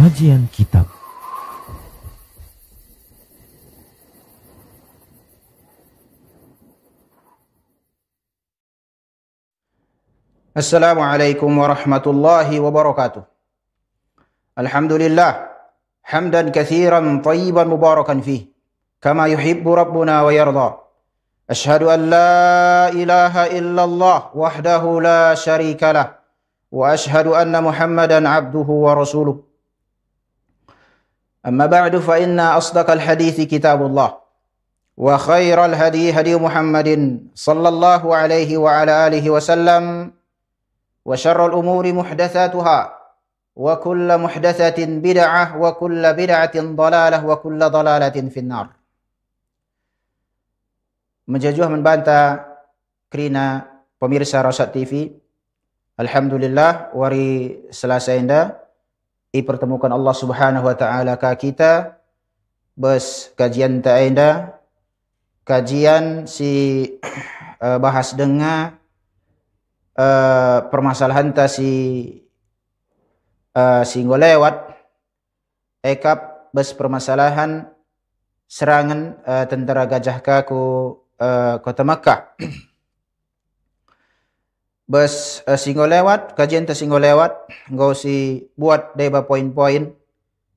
Kajian Kitab Assalamualaikum warahmatullahi wabarakatuh Alhamdulillah Hamdan kathiran tayyiban mubarakan fih Kama yuhibbu Rabbuna wa yarda Ashhadu an la ilaha illallah wahdahu la sharika lah Wa ashhadu anna muhammadan abduhu wa rasuluh أما بعد فإن أصدق الحديث كتاب الله وخير الهدي هدي محمد صلى الله عليه وعلى آله وسلم وشر الأمور محدثاتها وكل محدثة بدعة وكل بدعة ضلالة وكل ضلالة في النار من بانتا كرينا kerana pemirsa Rosat في الحمد لله وري indah dipertemukan Allah Subhanahu wa taala ka kita bes kajian taenda kajian si uh, bahas dengar uh, permasalahan ta si uh, si lewat ekap bes permasalahan serangan uh, tentara gajah kaku uh, kota Makkah bus uh, eh, singgah lewat, kajian tersinggah lewat, engkau si buat deba poin-poin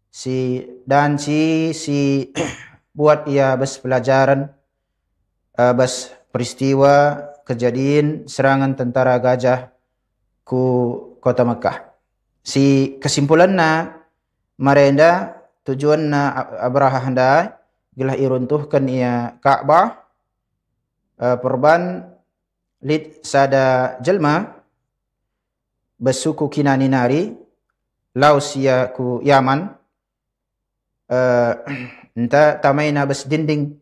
si dan si si buat ia bus pelajaran uh, eh, bus peristiwa kejadian serangan tentara gajah ku kota Mekah. Si kesimpulan na merenda tujuan na Abraha hendai gelah iruntuhkan ia Kaabah uh, perban lid sada jelma besuku kinani nari lausiaku ya yaman uh, nta tamaina bes dinding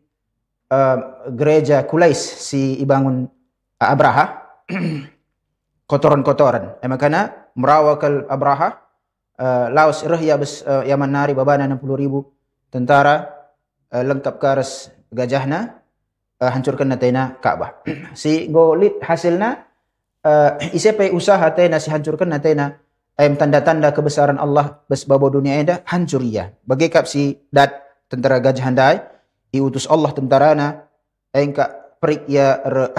uh, eh, gereja kulais si ibangun abraha kotoran-kotoran emakana eh, merawakal abraha uh, laus irah ya bes uh, yaman nari babana 60 ribu tentara uh, lengkap karas gajahna uh, hancurkan na Kaabah. si golit hasilna uh, eh, isi pay usaha tena si hancurkan natena em eh, tanda-tanda kebesaran Allah besbabo dunia dah hancur ia. Bagi kap si dat tentara gajah handai iutus Allah tentara na engka perik ia re,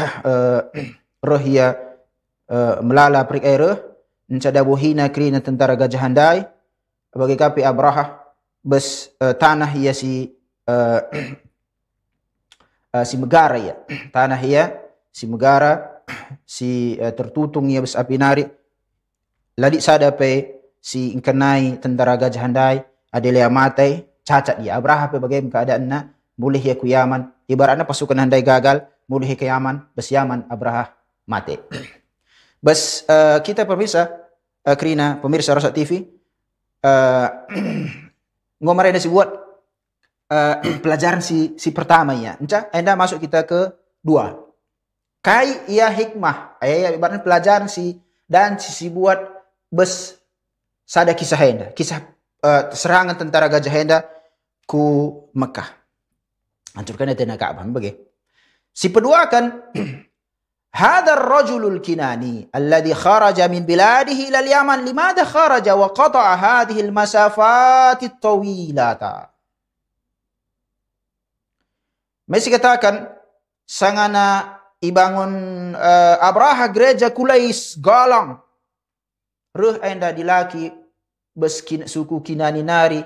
roh ia melala perik air mencada buhina kerina tentara gajah handai bagi kapi abrahah bes uh, tanah ia si uh, si megara ya tanah ya si megara si uh, tertutung ya bes api narik ladi sadape si ingkenai tentara gajah handai adelia matai cacat dia abraha pe bagaim keadaan na mulih ya kuyaman ibaratna pasukan handai gagal mulih ke yaman bes yaman abraha mate bes uh, kita pemirsa uh, eh, kerina pemirsa rosak tv uh, ngomare dah si buat uh, pelajaran si si pertama ya. Nca, enda masuk kita ke dua. Kai ia hikmah. Ayah eh, ibaratnya pelajaran si dan si, buat bus. Sadar kisah enda. Kisah uh, serangan tentara gajah enda ku Mekah. Hancurkan ya tenaga Ka'bah. Bagaimana? Si kedua kan hadar rajulul kinani alladhi kharaja min biladihi ilal yaman limada kharaja wa qata'a hadhihi al masafati tawilata Mesti katakan sangana ibangun uh, Abraha gereja kulais galang ruh enda dilaki beskin suku kinani nari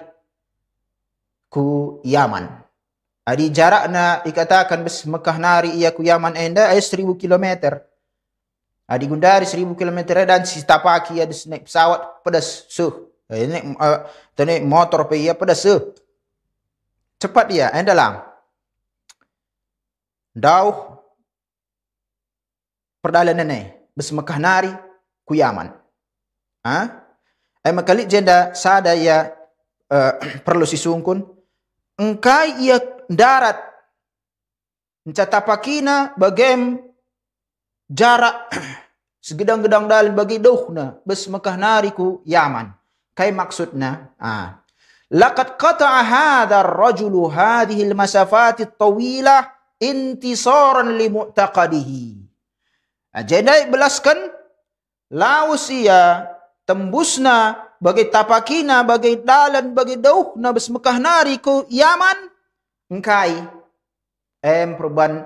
ku Yaman. Adi jarakna dikatakan bes Mekah nari ia ku Yaman enda ay 1000 km. Adi gundari seribu kilometer dan si tapaki ada snek pesawat pedas suh. Ini uh, motor pe ia pedas suh. Cepat dia enda lang dauh perdalan nenek, bersemakah nari ku yaman ha ai makali jenda sada ya uh, perlu sisungkun engkai ia darat mencata pakina bagem jarak segedang-gedang dalan bagi duhna nari ku yaman Kau maksudna ah laqad qata'a hadha ar-rajulu hadhihi al-masafat at-tawilah Intisoran li mu'taqadihi. Ha, Jadi belaskan la usia tembusna bagi tapakina bagi dalan bagi dauh na besmekah nariku yaman engkai em perban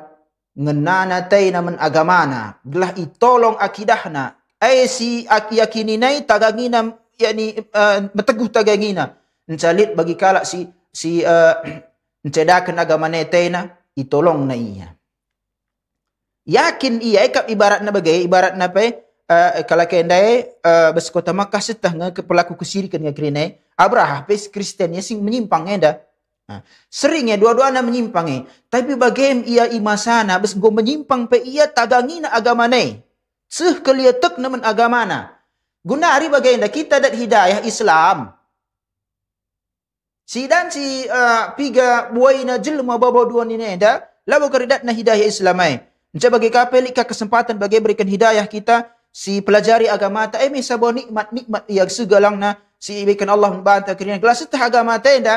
ngenana tei namen agamana gelah itolong akidahna ai si akiyakini nai tagangina yakni eh, meteguh uh, encalit bagi kalak si si uh, eh, encedakan agama na itolong na iya. Yakin iya ikap ibarat na bagai, ibarat na apa, uh, kalau kendai uh, eh, besekota Makkah setah nga ke pelaku kesirikan nga kerenai, Abraha apa Kristen ya sing menyimpang ya dah. Ha. Seringnya dua-dua na menyimpang ya. Tapi bagaim ia imasana, bes go menyimpang pe ia tagangi na agama ne. Seh kelihatan na agama na. Guna hari bagaim kita dat hidayah Islam si dan si uh, piga buaina jelma babo dua ni da labo keridat na hidayah islamai macam bagi kapel ikah kesempatan bagi berikan hidayah kita si pelajari agama ta emi sabo nikmat nikmat yang segalang na si ibikan Allah membantah kerana kelas tah agama ta da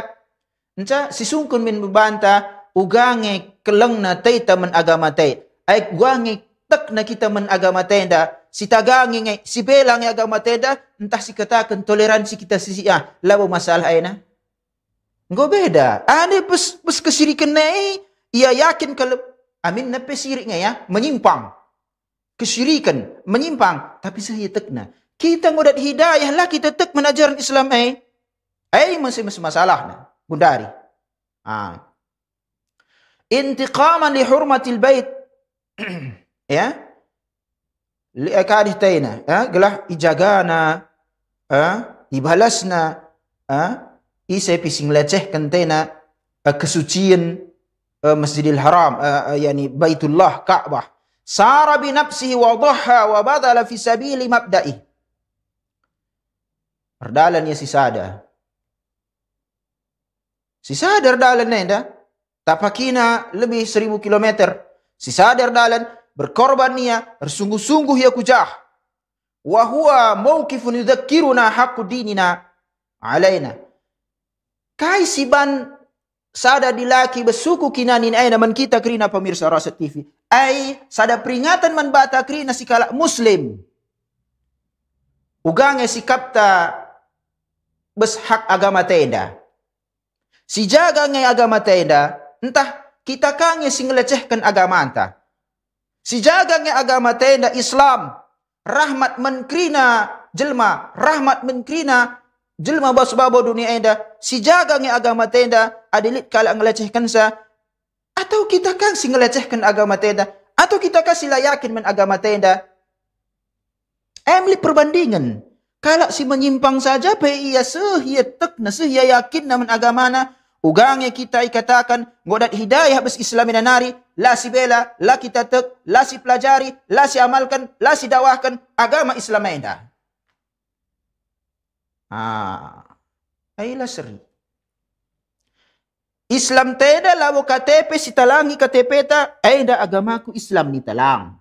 Nca si sungkun min membanta ugange kelang na tei taman agama tei. Aik guange tak na kita men agama tenda. Si tagange si belang agama tenda entah si katakan toleransi kita sisi ah labu masalah ayna. Gua beda. Ani ah, pes pes kesirikan nai, ia yakin kalau amin ah, nape siriknya ya, menyimpang. Kesirikan, menyimpang. Tapi saya tekna. Kita muda hidayah lah, kita tek menajaran Islam ni. Eh. eh, masih masih masalah na. Bundari. Ah, Intiqaman li hurmatil bait. ya. Li akadih eh, tayna. Ya, gelah ah, Ha. na, ah. isai pising leceh kentena eh, kesucian eh, Masjidil Haram eh, yani Baitullah Ka'bah sara bi nafsihi wa dhaha wa badala fi sabili mabda'i Erdalannya si sada Si sadar dalannya dah tapakina lebih seribu kilometer si sadar dalan berkorban nia ya, bersungguh-sungguh ya kujah wa huwa mawqifun yudhakkiruna haqqu dinina alaina kai siban sada dilaki besuku kinanin ai naman kita kerina pemirsa rasa TV. Ai sada peringatan man bata kerina sikala muslim. Ugange sikap bes hak agama tenda Si jaga ngai agama tenda entah kita kange sing lecehkan agama anta. Si jaga ngai agama tenda Islam, rahmat menkrina jelma, rahmat menkrina jelma basbabo dunia enda, si jaga ngi agama tenda, adilit kala ngelecehkan sa, atau kita kan si ngelecehkan agama tenda, atau kita kan sila yakin men agama tenda. Emli perbandingan, kalau si menyimpang saja, pe iya sehia tek na sehia yakin namun agamana, ugangnya kita ikatakan, ngodat hidayah bes islami nanari, la si bela, la kita tek, la si pelajari, la si amalkan, la si dawahkan agama islam enda. Ha. Ayla seri. Islam teda lawo KTP si talangi KTP ta, ay eh, da agamaku Islam ni talang.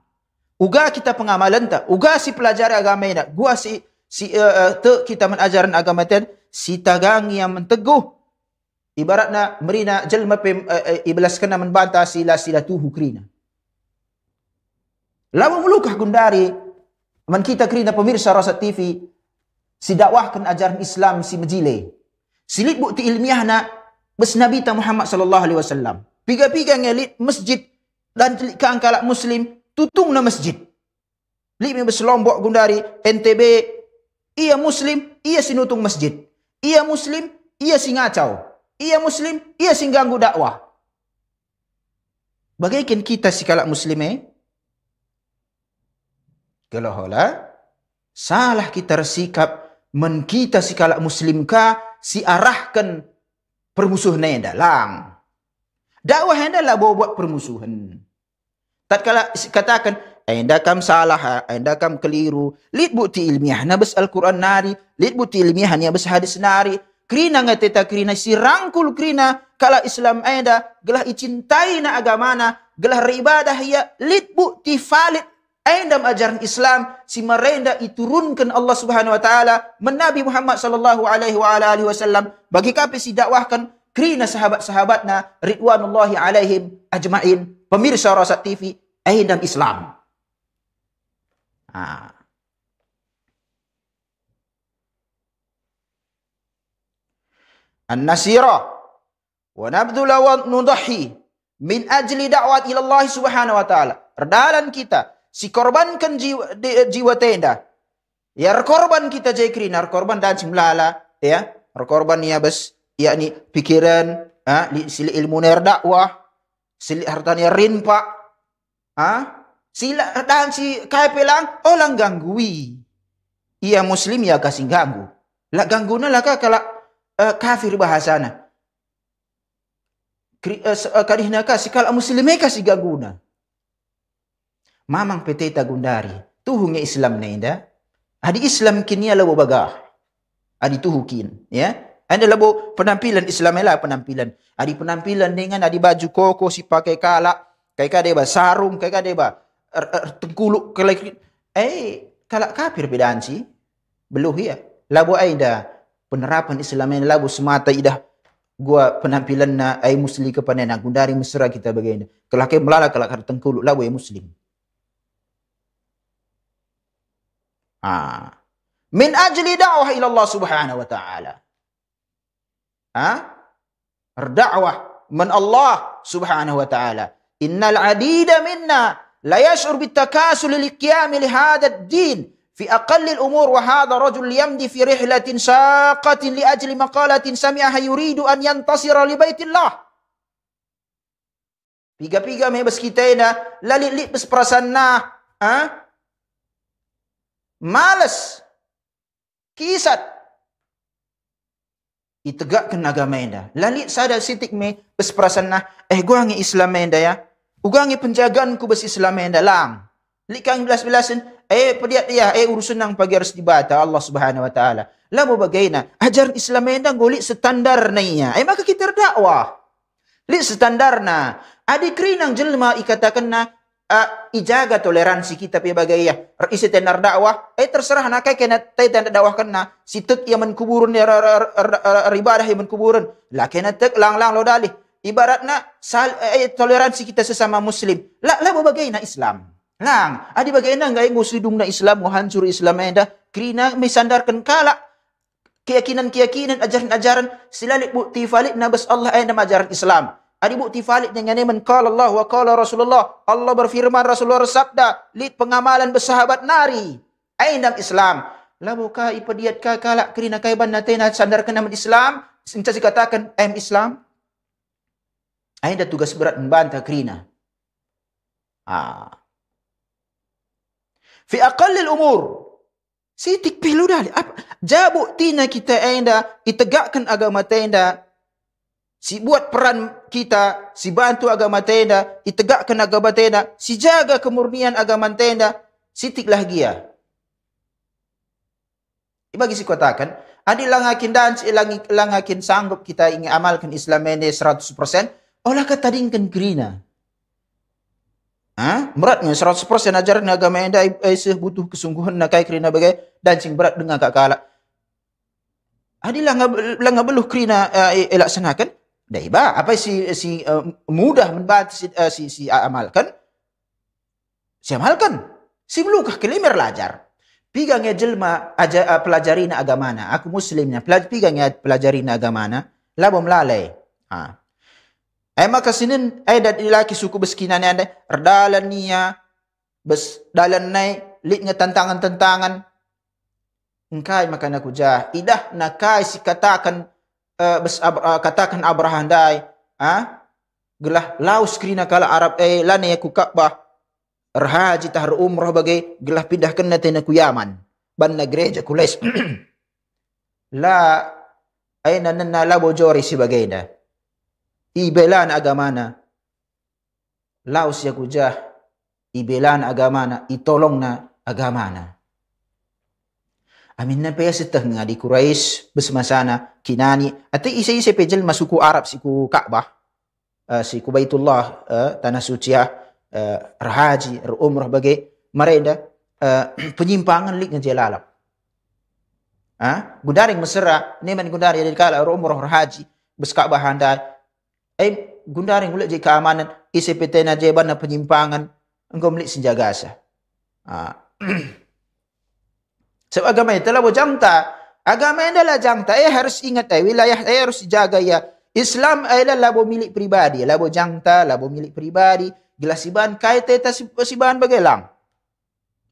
Uga kita pengamalan ta, uga si pelajar agama ina, gua si si uh, eh, uh, eh, te kita menajaran agama ta, si tagang yang menteguh. Ibarat na merina jelma pem uh, uh, iblas kena menbanta sila sila tu krina. Lawo melukah gundari, man kita kira pemirsa rasa TV, si dakwahkan ajaran Islam si majile. Silit bukti ilmiah nak bes Nabi ta Muhammad sallallahu alaihi wasallam. Piga-piga ngelit masjid dan telikang kalak muslim tutung na masjid. Lik mi beselombok gundari NTB ia muslim ia sinutung masjid. Ia muslim ia singacau. Ia muslim ia singganggu dakwah. Bagaikan kita si kalak muslim eh? Kalau hala salah kita bersikap men kita si kalak muslim ka si arahkan permusuhan yang dalam. Dakwah yang dalam bawa buat permusuhan. Tak kala katakan, anda kam salah, anda kam keliru. Lihat bukti ilmiah nabi Al-Quran nari, Lihat bukti ilmiah ni bes hadis nari. Kerina ngeteta kerina, si rangkul kerina kala Islam anda, gelah icintai na agamana, gelah ribadah ya, lihat bukti valid dalam ajaran Islam si merenda itu runkan Allah Subhanahu wa taala menabi Muhammad sallallahu alaihi wasallam bagi kami si dakwahkan kerana sahabat-sahabatna ridwanullahi alaihim ajmain pemirsa Rasat TV dalam Islam. Ha. An-nasira wa nabdhu lawan min ajli da'wat ilallah Subhanahu wa taala. perdalan kita si korbankan jiwa, di, jiwa tenda. Ya korban kita jai kerina, korban dan simlala. Ya, korban ni ya ni pikiran, ha? sila ilmu ni dakwah, sila harta ni rinpa. Ha? Sila dan si kaya pelang, orang oh, ganggui. Ia muslim ya kasih ganggu. Lah ganggu na lah kalau uh, kafir bahasana. Eh, eh, Kadihna kasih kalau muslim mereka si ganggu na mamang petai tagundari tuhunya Islam na inda adi Islam kini ala baga adi tuhukin ya anda labo penampilan Islam ialah penampilan adi penampilan dengan adi baju koko si pakai kala kai kada ba sarung kai kada ba er, er, tengkuluk kala eh kala kafir bedaan si beluh ya labo aida penerapan Islam ini labu semata idah gua penampilan na ai musli kepada na gundari mesra kita bagaimana kelak melala kelak tengkuluk labu ya muslim Ha. Min ajli da'wah ila Allah Subhanahu wa taala. Ha? Dakwah min Allah Subhanahu wa taala. Innal adida minna لا يشعر بالتكاسل للقيام لهذا الدين في أقل الأمور وهذا رجل يمضي في رحلة شاقة لأجل مقالة سمعها يريد أن ينتصر لبيت الله Piga-piga may bas kita na lalilit bas prasan na ha? malas, kisat. Itegakkan agama anda. Lalit sadar sitik me besperasan nah. Eh, gua angin Islam anda ya. Uga angin penjagaan ku bes Islam anda lang. Lihat yang belas belasan. Eh, pediat dia. Eh, urusan yang pagi harus dibata Allah Subhanahu Wa Taala. Lama bagaina. Ajar Islam anda golik standar nanya. Eh, maka kita dakwah. Lihat standar na. Adik kri nang jelma ikatakan na uh, ijaga toleransi kita pi bagai ya. Isi tenar dakwah, eh terserah nak kai kena tai tenda dakwah kena kan situk yang menkuburun ya ibadah yang menkuburun. Lah kena tek lang-lang lo dalih. Ibaratna sal, eh, eh, toleransi kita sesama muslim. Lah lah bagai na Islam. Lang, adi bagai na ngai ngusidung na Islam, hancur Islam enda. Kerana misandarkan kala keyakinan-keyakinan ajaran-ajaran silalik bukti falik nabas Allah ayat nama ajaran Islam. Ada bukti falid yang ini menkala Allah wa kala Rasulullah. Allah berfirman Rasulullah bersabda. Lid pengamalan bersahabat nari. Aynam Islam. Labu ka ipadiat ka kalak kerina kaiban natena sandar kena men Islam. Sinta si katakan em Islam. Aynda tugas berat membantah kerina. ah Fi aqallil umur. Si tikpilu dah. Jabuk tina kita aynda itegakkan agama tenda si buat peran kita, si bantu agama tenda, itegakkan agama tenda, si jaga kemurnian agama tenda, si tiklah dia. Ya. Ibagi si katakan, adi langakin dan si langi, langakin sanggup kita ingin amalkan Islam ini 100%, olah kata ingin kan kerina. Ah. Ha? Beratnya 100% ajaran agama yang dah eh, butuh kesungguhan nak kaya kerina bagai dan sing berat dengan kakak alak. Adilah langa, langa beluh kerina elaksanakan. Ah, eh, eh, Dah iba, apa si si uh, mudah membuat si, uh, si, si uh, amalkan? Si amalkan. Si belukah kelimir lajar. Pigangnya jelma aja, uh, pelajari na agamana. Aku muslimnya. Pelaj pigangnya pelajari na agamana. Labo melalai. Ha. Eh maka sinin eh dat ilaki suku beskinan yang Erdalan niya. Bes dalan nai. Litnya tantangan-tantangan. Engkai makan aku jah. Idah nakai si katakan. Eh, eh, katakan Abraham Dai, ha gelah laus kerina kala Arab eh lana yaku Ka'bah erhaji tahru umrah bagai gelah pindah kena tena ku Yaman ban na gereja ku les la aina nanna la bojori si bagai da ibelan agamana laus yaku jah ibelan na, itolong na agama na. Amin na pa ya si tah nga di Quraysh kinani ate isa isa pa jel masuku Arab siku Ka'bah uh, eh, si ku Baitullah uh, tanah suci uh, rahaji ru umrah bagai mareda uh, penyimpangan lik ngajel alam ha uh, gudaring mesra ni man gudari di kala ru umrah rahaji bes Ka'bah handa ai gudaring ulak je keamanan isa pe tena je bana penyimpangan engkau melik senjagasa ha uh. Sebab agama itu lah bercanta. Agama ini adalah jangta. Eh harus ingat eh. Wilayah eh harus jaga ya. Islam adalah labu milik pribadi. Labu jangta, labu milik pribadi. Gila siban kaita itu siban bagailang.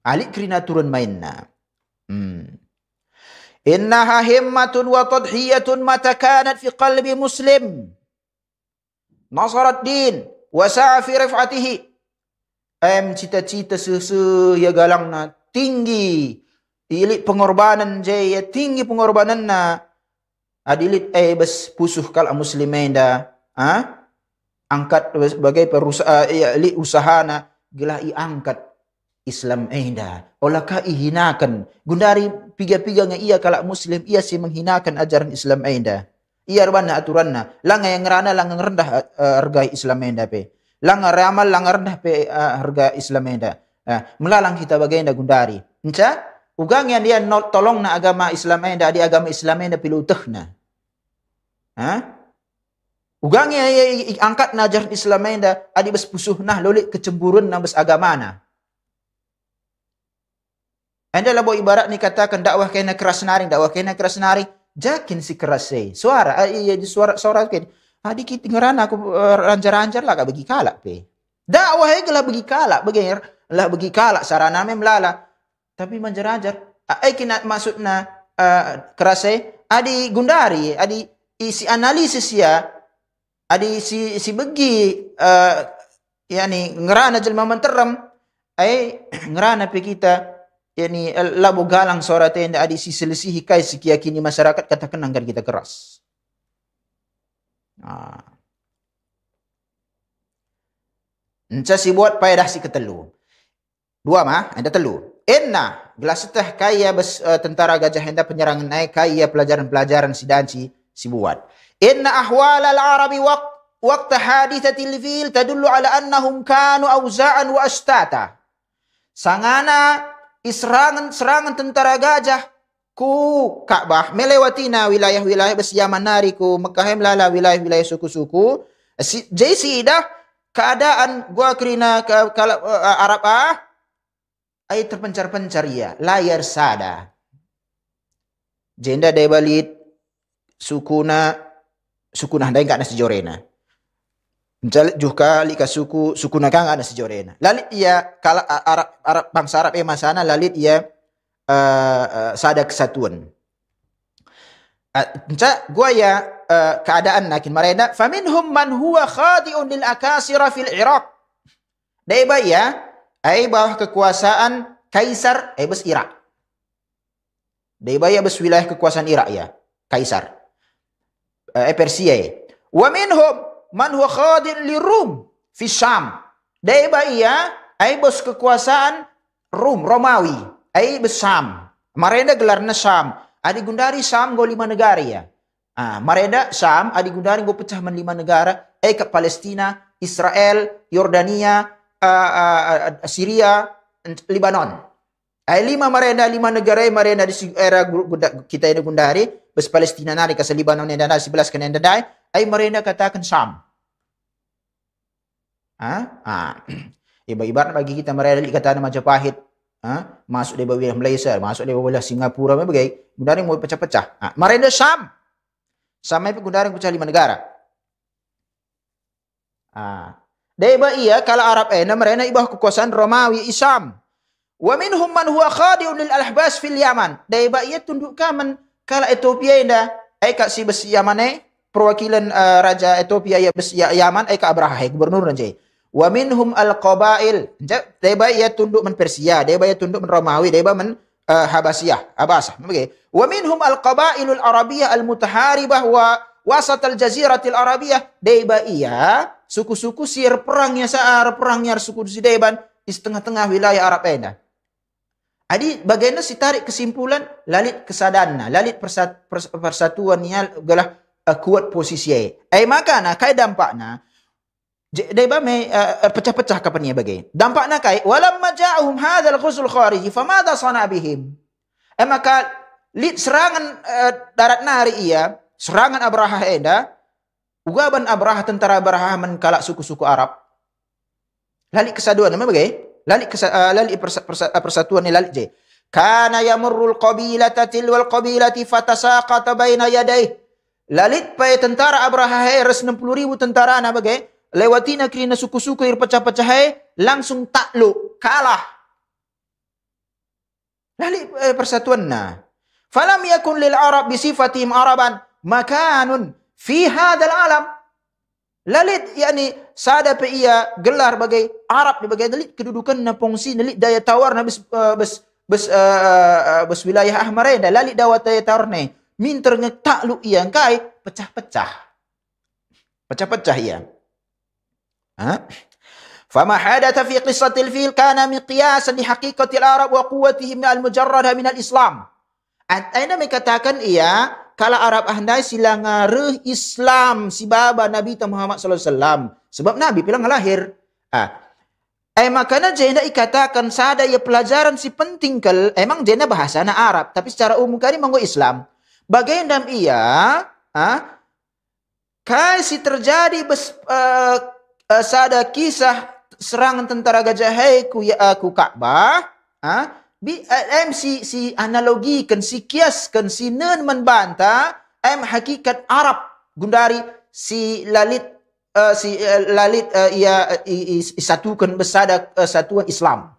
Alik kerina turun mainna. Hmm. Innaha himmatun wa tadhiyatun matakanat fi qalbi muslim. Nasarat din. Wasa'a fi rif'atihi. Em cita-cita sesuh ya galangna Tinggi ilit pengorbanan jaya ya, tinggi pengorbanan na adilit ah, eh bes pusuh kal muslimin da ha angkat sebagai perusahaan ah, ya li usaha na gila iangkat Islam ainda eh olaka ihinakan gundari piga-piga nga ia kalau muslim ia si menghinakan ajaran Islam ainda eh iya rwana aturanna langa yang rana langa rendah uh, ah, harga Islam ainda eh pe langa ramal langa rendah pe uh, harga Islam ainda uh, melalang kita bagai bagainda gundari enca Ugang yang dia nol, tolong nak agama Islam yang eh, dah di agama Islam yang eh, dah pilih utah na. Ha? Ugang yang dia angkat na ajaran Islam ini, eh, dah adik bersepusuh na, lolik kecemburun na bersagama na. Anda lah ibarat ni katakan dakwah kena keras naring, dakwah kena keras naring, jakin si keras say. Suara, iya, suara, suara, suara, Adik kita ngeran aku ranjar-ranjar lah, kak bagi kalak pe. Dakwah ini lah bagi kalak, bagi, lah bagi kalak, sarana memlala tapi manjarajar ai ah, eh, kina maksudna uh, ah, kerasai eh. adi gundari adi isi analisis ya adi si si begi ah, ya ni ngerana jil mamenteram ai ngerana pi kita Ya ni labu galang suara tenda adi si selisih kai si kini masyarakat kata kenang kan kita keras ah Nca si buat paedah si ketelu. Dua mah, ada telur enna belasetah kaya bes, uh, tentara gajah hendak penyerangan naik kaya pelajaran-pelajaran si danci si buat. Enna ahwal al Arabi wak waktu hadithat fil tadullu ala annahum kanu awza'an wa astata. Sangana serangan serangan tentara gajah ku Ka'bah melewatina wilayah-wilayah besiaman nariku Mekah melala wilayah-wilayah suku-suku. Jadi si dah keadaan gua kerina ke, ke, ke uh, Arab ah uh, ay terpencar-pencar ya, layar sada jenda debalit balit sukuna sukuna dai nasi jorena Jalik juga lika suku suku nakang ada sejorena. Lalit ia kalau Arab Arab bangsa Arab sana lalit ia uh, eh, uh, eh, sada kesatuan. uh, gua ya uh, keadaan nakin marena faminhum man huwa khadi'un lil akasira fil Iraq. Deba ya ai bawah kekuasaan kaisar ai bes Irak. Dai bes wilayah kekuasaan Irak ya, kaisar. Eh Persia ya. Wa minhum man huwa khadin lirum fi Syam. Dai ya ai bes kekuasaan Rum Romawi, ai bes Syam. Marenda gelarna Syam. Adi gundari Syam go lima negara ya. Ah, marenda Syam adi gundari go pecah man lima negara, ai ke Palestina, Israel, Yordania, uh, uh, Syria, Lebanon. Ai lima marena lima negara ai marena di era kita ini gundari bes Palestina nari kasih Lebanon ni dan 11 kena dai ai marena katakan sam. Ha? Ha. Iba ibar bagi kita marena kata nama Majapahit. Ha? Masuk di bawah Malaysia, masuk di bawah Singapura macam bagai. Gundari mau pecah-pecah. Ha, marena sam. Sam ai gundari pecah lima negara. Ah. Deba iya kala Arab ena merena ibah kekuasaan Romawi Islam. Wa minhum man huwa khadi'un lil alhbas fil Yaman. Deba iya tunduk kaman kala Ethiopia ena ai ka si bes Yaman perwakilan uh, raja Ethiopia ya bes Yaman ai ka Abraha gubernur nanti. Wa minhum al qabail. Deba iya tunduk men Persia, deba iya tunduk men Romawi, deba men uh, Habasiyah, Habasah. Okay. Wa minhum al qabailul arabiyyah al mutaharibah wa wasat al jaziratil arabiyyah. Deba iya suku-suku sir perangnya saar perangnya suku Sidaiban di setengah tengah wilayah Arab Ena. Adi bagaimana si tarik kesimpulan lalit kesadana, lalit persatuan pers, adalah uh, eh, kuat posisi Eh maka nah kai dampaknya dai ba me pecah-pecah kapan ya bagai. Dampaknya kai walamma ja'ahum hadzal ghusul khariji famadha sana bihim. Eh maka lit serangan uh, darat nari ia, serangan Abraha enda Uraban Abrah tentara Abrah menkalak suku-suku Arab. Lalik kesatuan nama bagai? Lalik ah, lalik ah, persatuan ni lalik je. Kana yamurrul qabilata til wal qabilati fatasaqata baina yadayh. Lalik pai tentara Abrah hai ras 60 ribu tentara nama bagai? Lewatina kerana suku-suku ir pecah-pecah hai langsung takluk, kalah. Lalik eh, persatuan na. Falam yakun lil Arab bisifatim Araban makanun fi hadal alam lalit yakni sada pe ia gelar bagi arab di bagi lalit kedudukan na fungsi lalit daya tawar na eh, bes bes bes, uh, eh, bes wilayah ahmarain dan lalit dawa daya tawar ne min terngetak lu ia kai pecah-pecah pecah-pecah ia ha Fama hadatha fi qissatil fil kana miqyasan li haqiqatil arab wa quwwatihim al-mujarrada min al-islam. Aina mengatakan ia kalau Arab handai sila ngaruh Islam si baba Nabi Muhammad sallallahu alaihi wasallam sebab Nabi pilang lahir. Ah. Ha. Eh makana jenda ikatakan sada ya pelajaran si penting kel emang jenda bahasa na Arab tapi secara umum kali mengu Islam. Bagian dalam ia ah ha, kai si terjadi bes, uh, uh, sada kisah serangan tentara gajah hai ku ya aku Ka'bah ah bi eh, em si si analogi ken si kias ken si nen menbanta em hakikat Arab gundari si lalit uh, si uh, lalit uh, ia uh, satu ken besada uh, satu Islam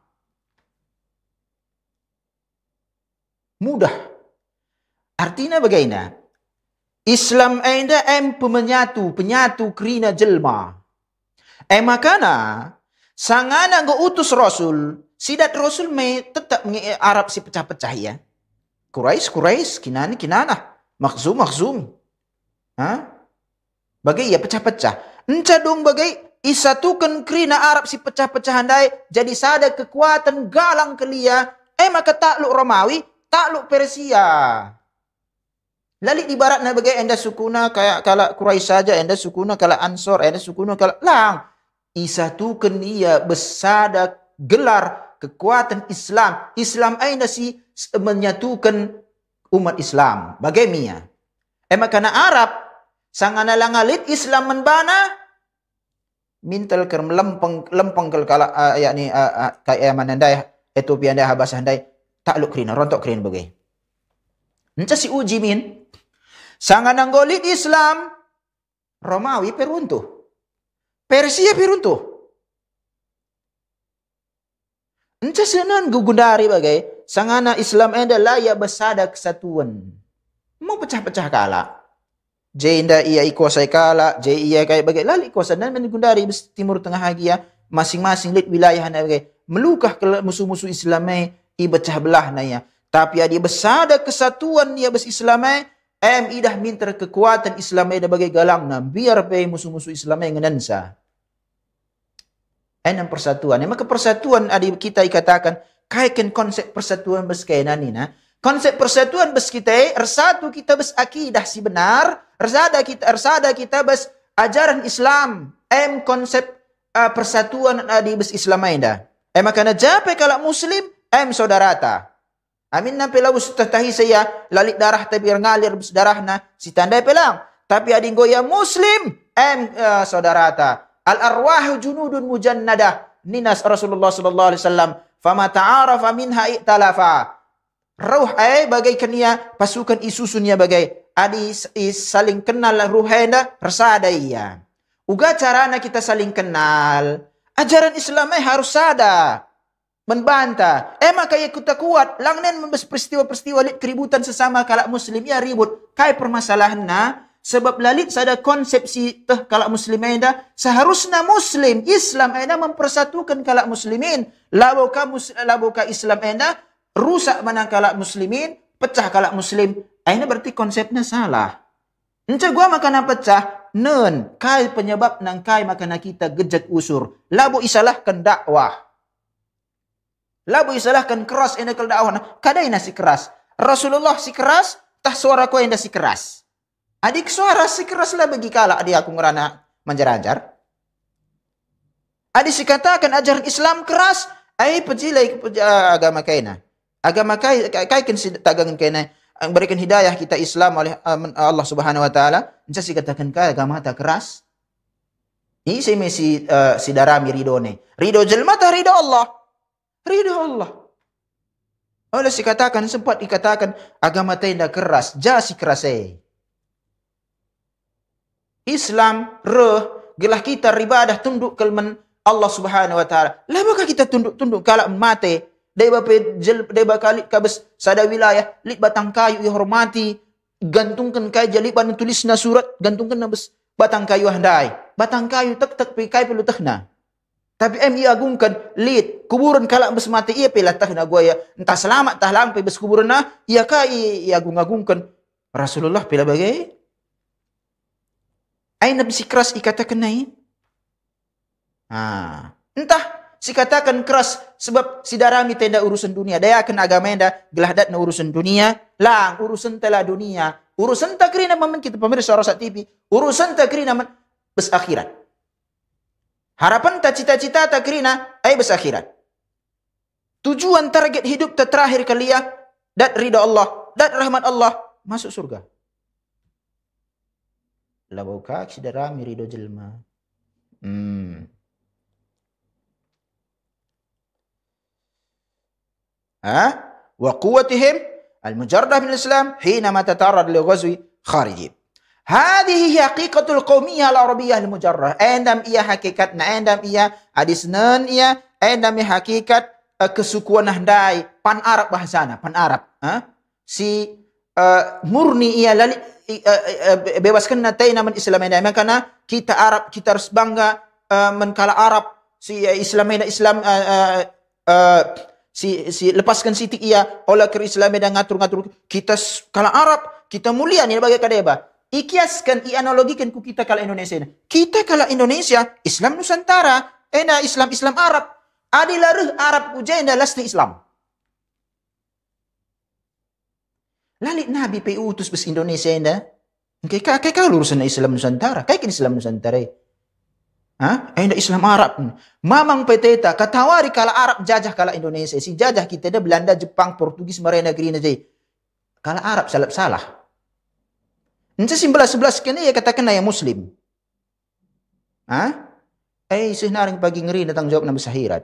mudah artinya bagaimana Islam ada em pemenyatu penyatu kerina jelma em makana sangana utus Rasul Sidat Rasul Mei tetap eh, Arab si pecah-pecah ya. Kurais Kurais, Kinani, Kinana, Makhzum, Makhzum. Ha? Bagai ia ya, pecah-pecah. Enca dong bagai isatukan krina Arab si pecah-pecah handai jadi sada kekuatan galang kelia eh maka takluk Romawi, takluk Persia. Lali di barat nak bagai enda sukuna kayak kala Kurais saja enda sukuna kala Ansor, enda sukuna kala lang. Isatukan ia besada gelar kekuatan Islam. Islam aina si menyatukan umat Islam. Bagaimana? Emak kena Arab sangat nalangalit Islam menbana mintel ker melempeng lempeng ke kala uh, yakni uh, uh, kai amanandai Ethiopia dah habas handai takluk kerina rontok kerina bagai. Nca si uji min sangat nanggolit Islam Romawi peruntuh. Persia peruntuh. Entah senen gugundari bagai. Sangana Islam enda layak bersada kesatuan. Mau pecah-pecah kala. Jai ia ikuasai kala. Jai ia kaya bagai. Lalu ikuasai. Dan menikundari timur tengah lagi ya. Masing-masing lit wilayah anda bagai. Melukah ke musuh-musuh Islam ini. Eh? Ibecah belah naya. Tapi ada bersada kesatuan ia bes Islam ini. Eh? Em idah minta kekuatan Islam ini eh bagai galang. Nah, biar pe musuh-musuh Islam ini ngenansah enam persatuan. Ya, maka persatuan ada kita dikatakan kaitkan konsep persatuan berskainan ini. Konsep persatuan berskita, bersatu kita bersakidah si benar, Bersada kita bersada kita bers ajaran Islam. Em konsep uh, persatuan adi bes Islam ini dah. Eh maka kalau Muslim, M ta. Amin nampi lau setahi saya lalik darah tapi ngalir darah na si tandai pelang. Tapi adi goya Muslim, M uh, ah, saudarata. saudara al arwah junudun mujannadah ninas Rasulullah sallallahu alaihi wasallam fama ta'arafa minha i'talafa ruh ai bagai kenia pasukan isusunnya bagai adi is saling kenal lah ruhaina rasada iya uga carana kita saling kenal ajaran islam eh harus ada, membanta ema eh, kaya kita kuat langnen membes peristiwa-peristiwa lit keributan sesama kalak muslim ya ribut kaya permasalahan na. Sebab lalit sada konsepsi teh kalak muslimin dah. Seharusnya muslim, Islam ayna mempersatukan kalak muslimin. Labuka, mus, labuka Islam ayna rusak mana kalak muslimin, pecah kalak muslim. Ayna ah, berarti konsepnya salah. Nca gua makan pecah? Nen, kai penyebab nang kai makanan kita gejek usur. Labu isalahkan dakwah. Labu isalahkan keras ayna kal dakwah. Kadai nasi keras. Rasulullah si keras, tah suara kau ayna si Si keras. Adik suara sekeras lah bagi kalah adik aku ngerana menjar-anjar. Adik si kata akan ajar Islam keras. Ayah pejilai agama kainah. Agama kainah. Kainah kan si tagangan kainah. Ah, berikan hidayah kita Islam oleh ah, Allah subhanahu wa ta'ala. Bisa si katakan ka agama tak keras. Ini si mesi ah, si darami ridho ni. Ridho jelmatah ridho Allah. Ridho Allah. Oleh si katakan sempat dikatakan agama tenda keras. Jasi keras eh. Islam reh gelah kita ribadah tunduk ke men Allah Subhanahu wa taala. Lamakah kita tunduk-tunduk kala mate dai bape jel dai bakali kabes sada wilayah lit batang kayu hormati, gantungkan kai jaliban tulisna surat gantungkan nabes batang kayu handai batang kayu tek tek pi kai perlu tehna tapi em i agungkan lit kuburan kala bes mate ia pelah tehna gua ya entah selamat tah lampai bes kuburan na ia kai i agung-agungkan Rasulullah pelah bagai Ai Nabi si keras ikata kenai. Ha. Entah si katakan keras sebab si darah mi tenda urusan dunia. Daya kena agama enda gelahdat na urusan dunia. Lang urusan tela dunia. Urusan tak kira nama kita pemirsa Rosak TV. Urusan tak kira nama bes akhirat. Harapan tak cita-cita tak kira ai bes akhirat. Tujuan target hidup terakhir kalian dat ridha Allah, dat rahmat Allah masuk surga. Laɓo ka cidara جلما مم. ها وقوتهم المجردة من الإسلام حينما تتعرض لغزو خارجي هذه هي حقيقة القومية العربية المجردة عندما إيا حقيقتنا عندما إيا أدسنان إيا عندما حقيقة kesukuan نهداي pan Arab bahasanya, pan Arab. ها eh? Si Eh, murni ia lali, uh, uh, bebaskan nataina min islamina karena kita Arab kita harus bangga uh, menkala Arab si uh, Islam uh, uh, uh, si si lepaskan sitik ia olah ke Islam ngatur-ngatur kita kala Arab kita mulia ni bagai kadeba ikiaskan i ku kita kala Indonesia ini. kita kala Indonesia Islam Nusantara ena Islam Islam Arab adilaruh Arab ku jenda lasti Islam Lalit nabi bi utus bes Indonesia inda. Okay, kaya kaya lurusan na Islam Nusantara. Kaya kini Islam Nusantara. Ha? Eh, inda Islam Arab. Mamang peteta, katawari kalau Arab jajah kalau Indonesia. Si jajah kita dah Belanda, Jepang, Portugis, Maria Negeri na Kalau Arab salah salah. Nanti si sebelas kena ya katakan na Muslim. Ha? Eh, sehnaring pagi ngeri datang jawab nama Sahirat.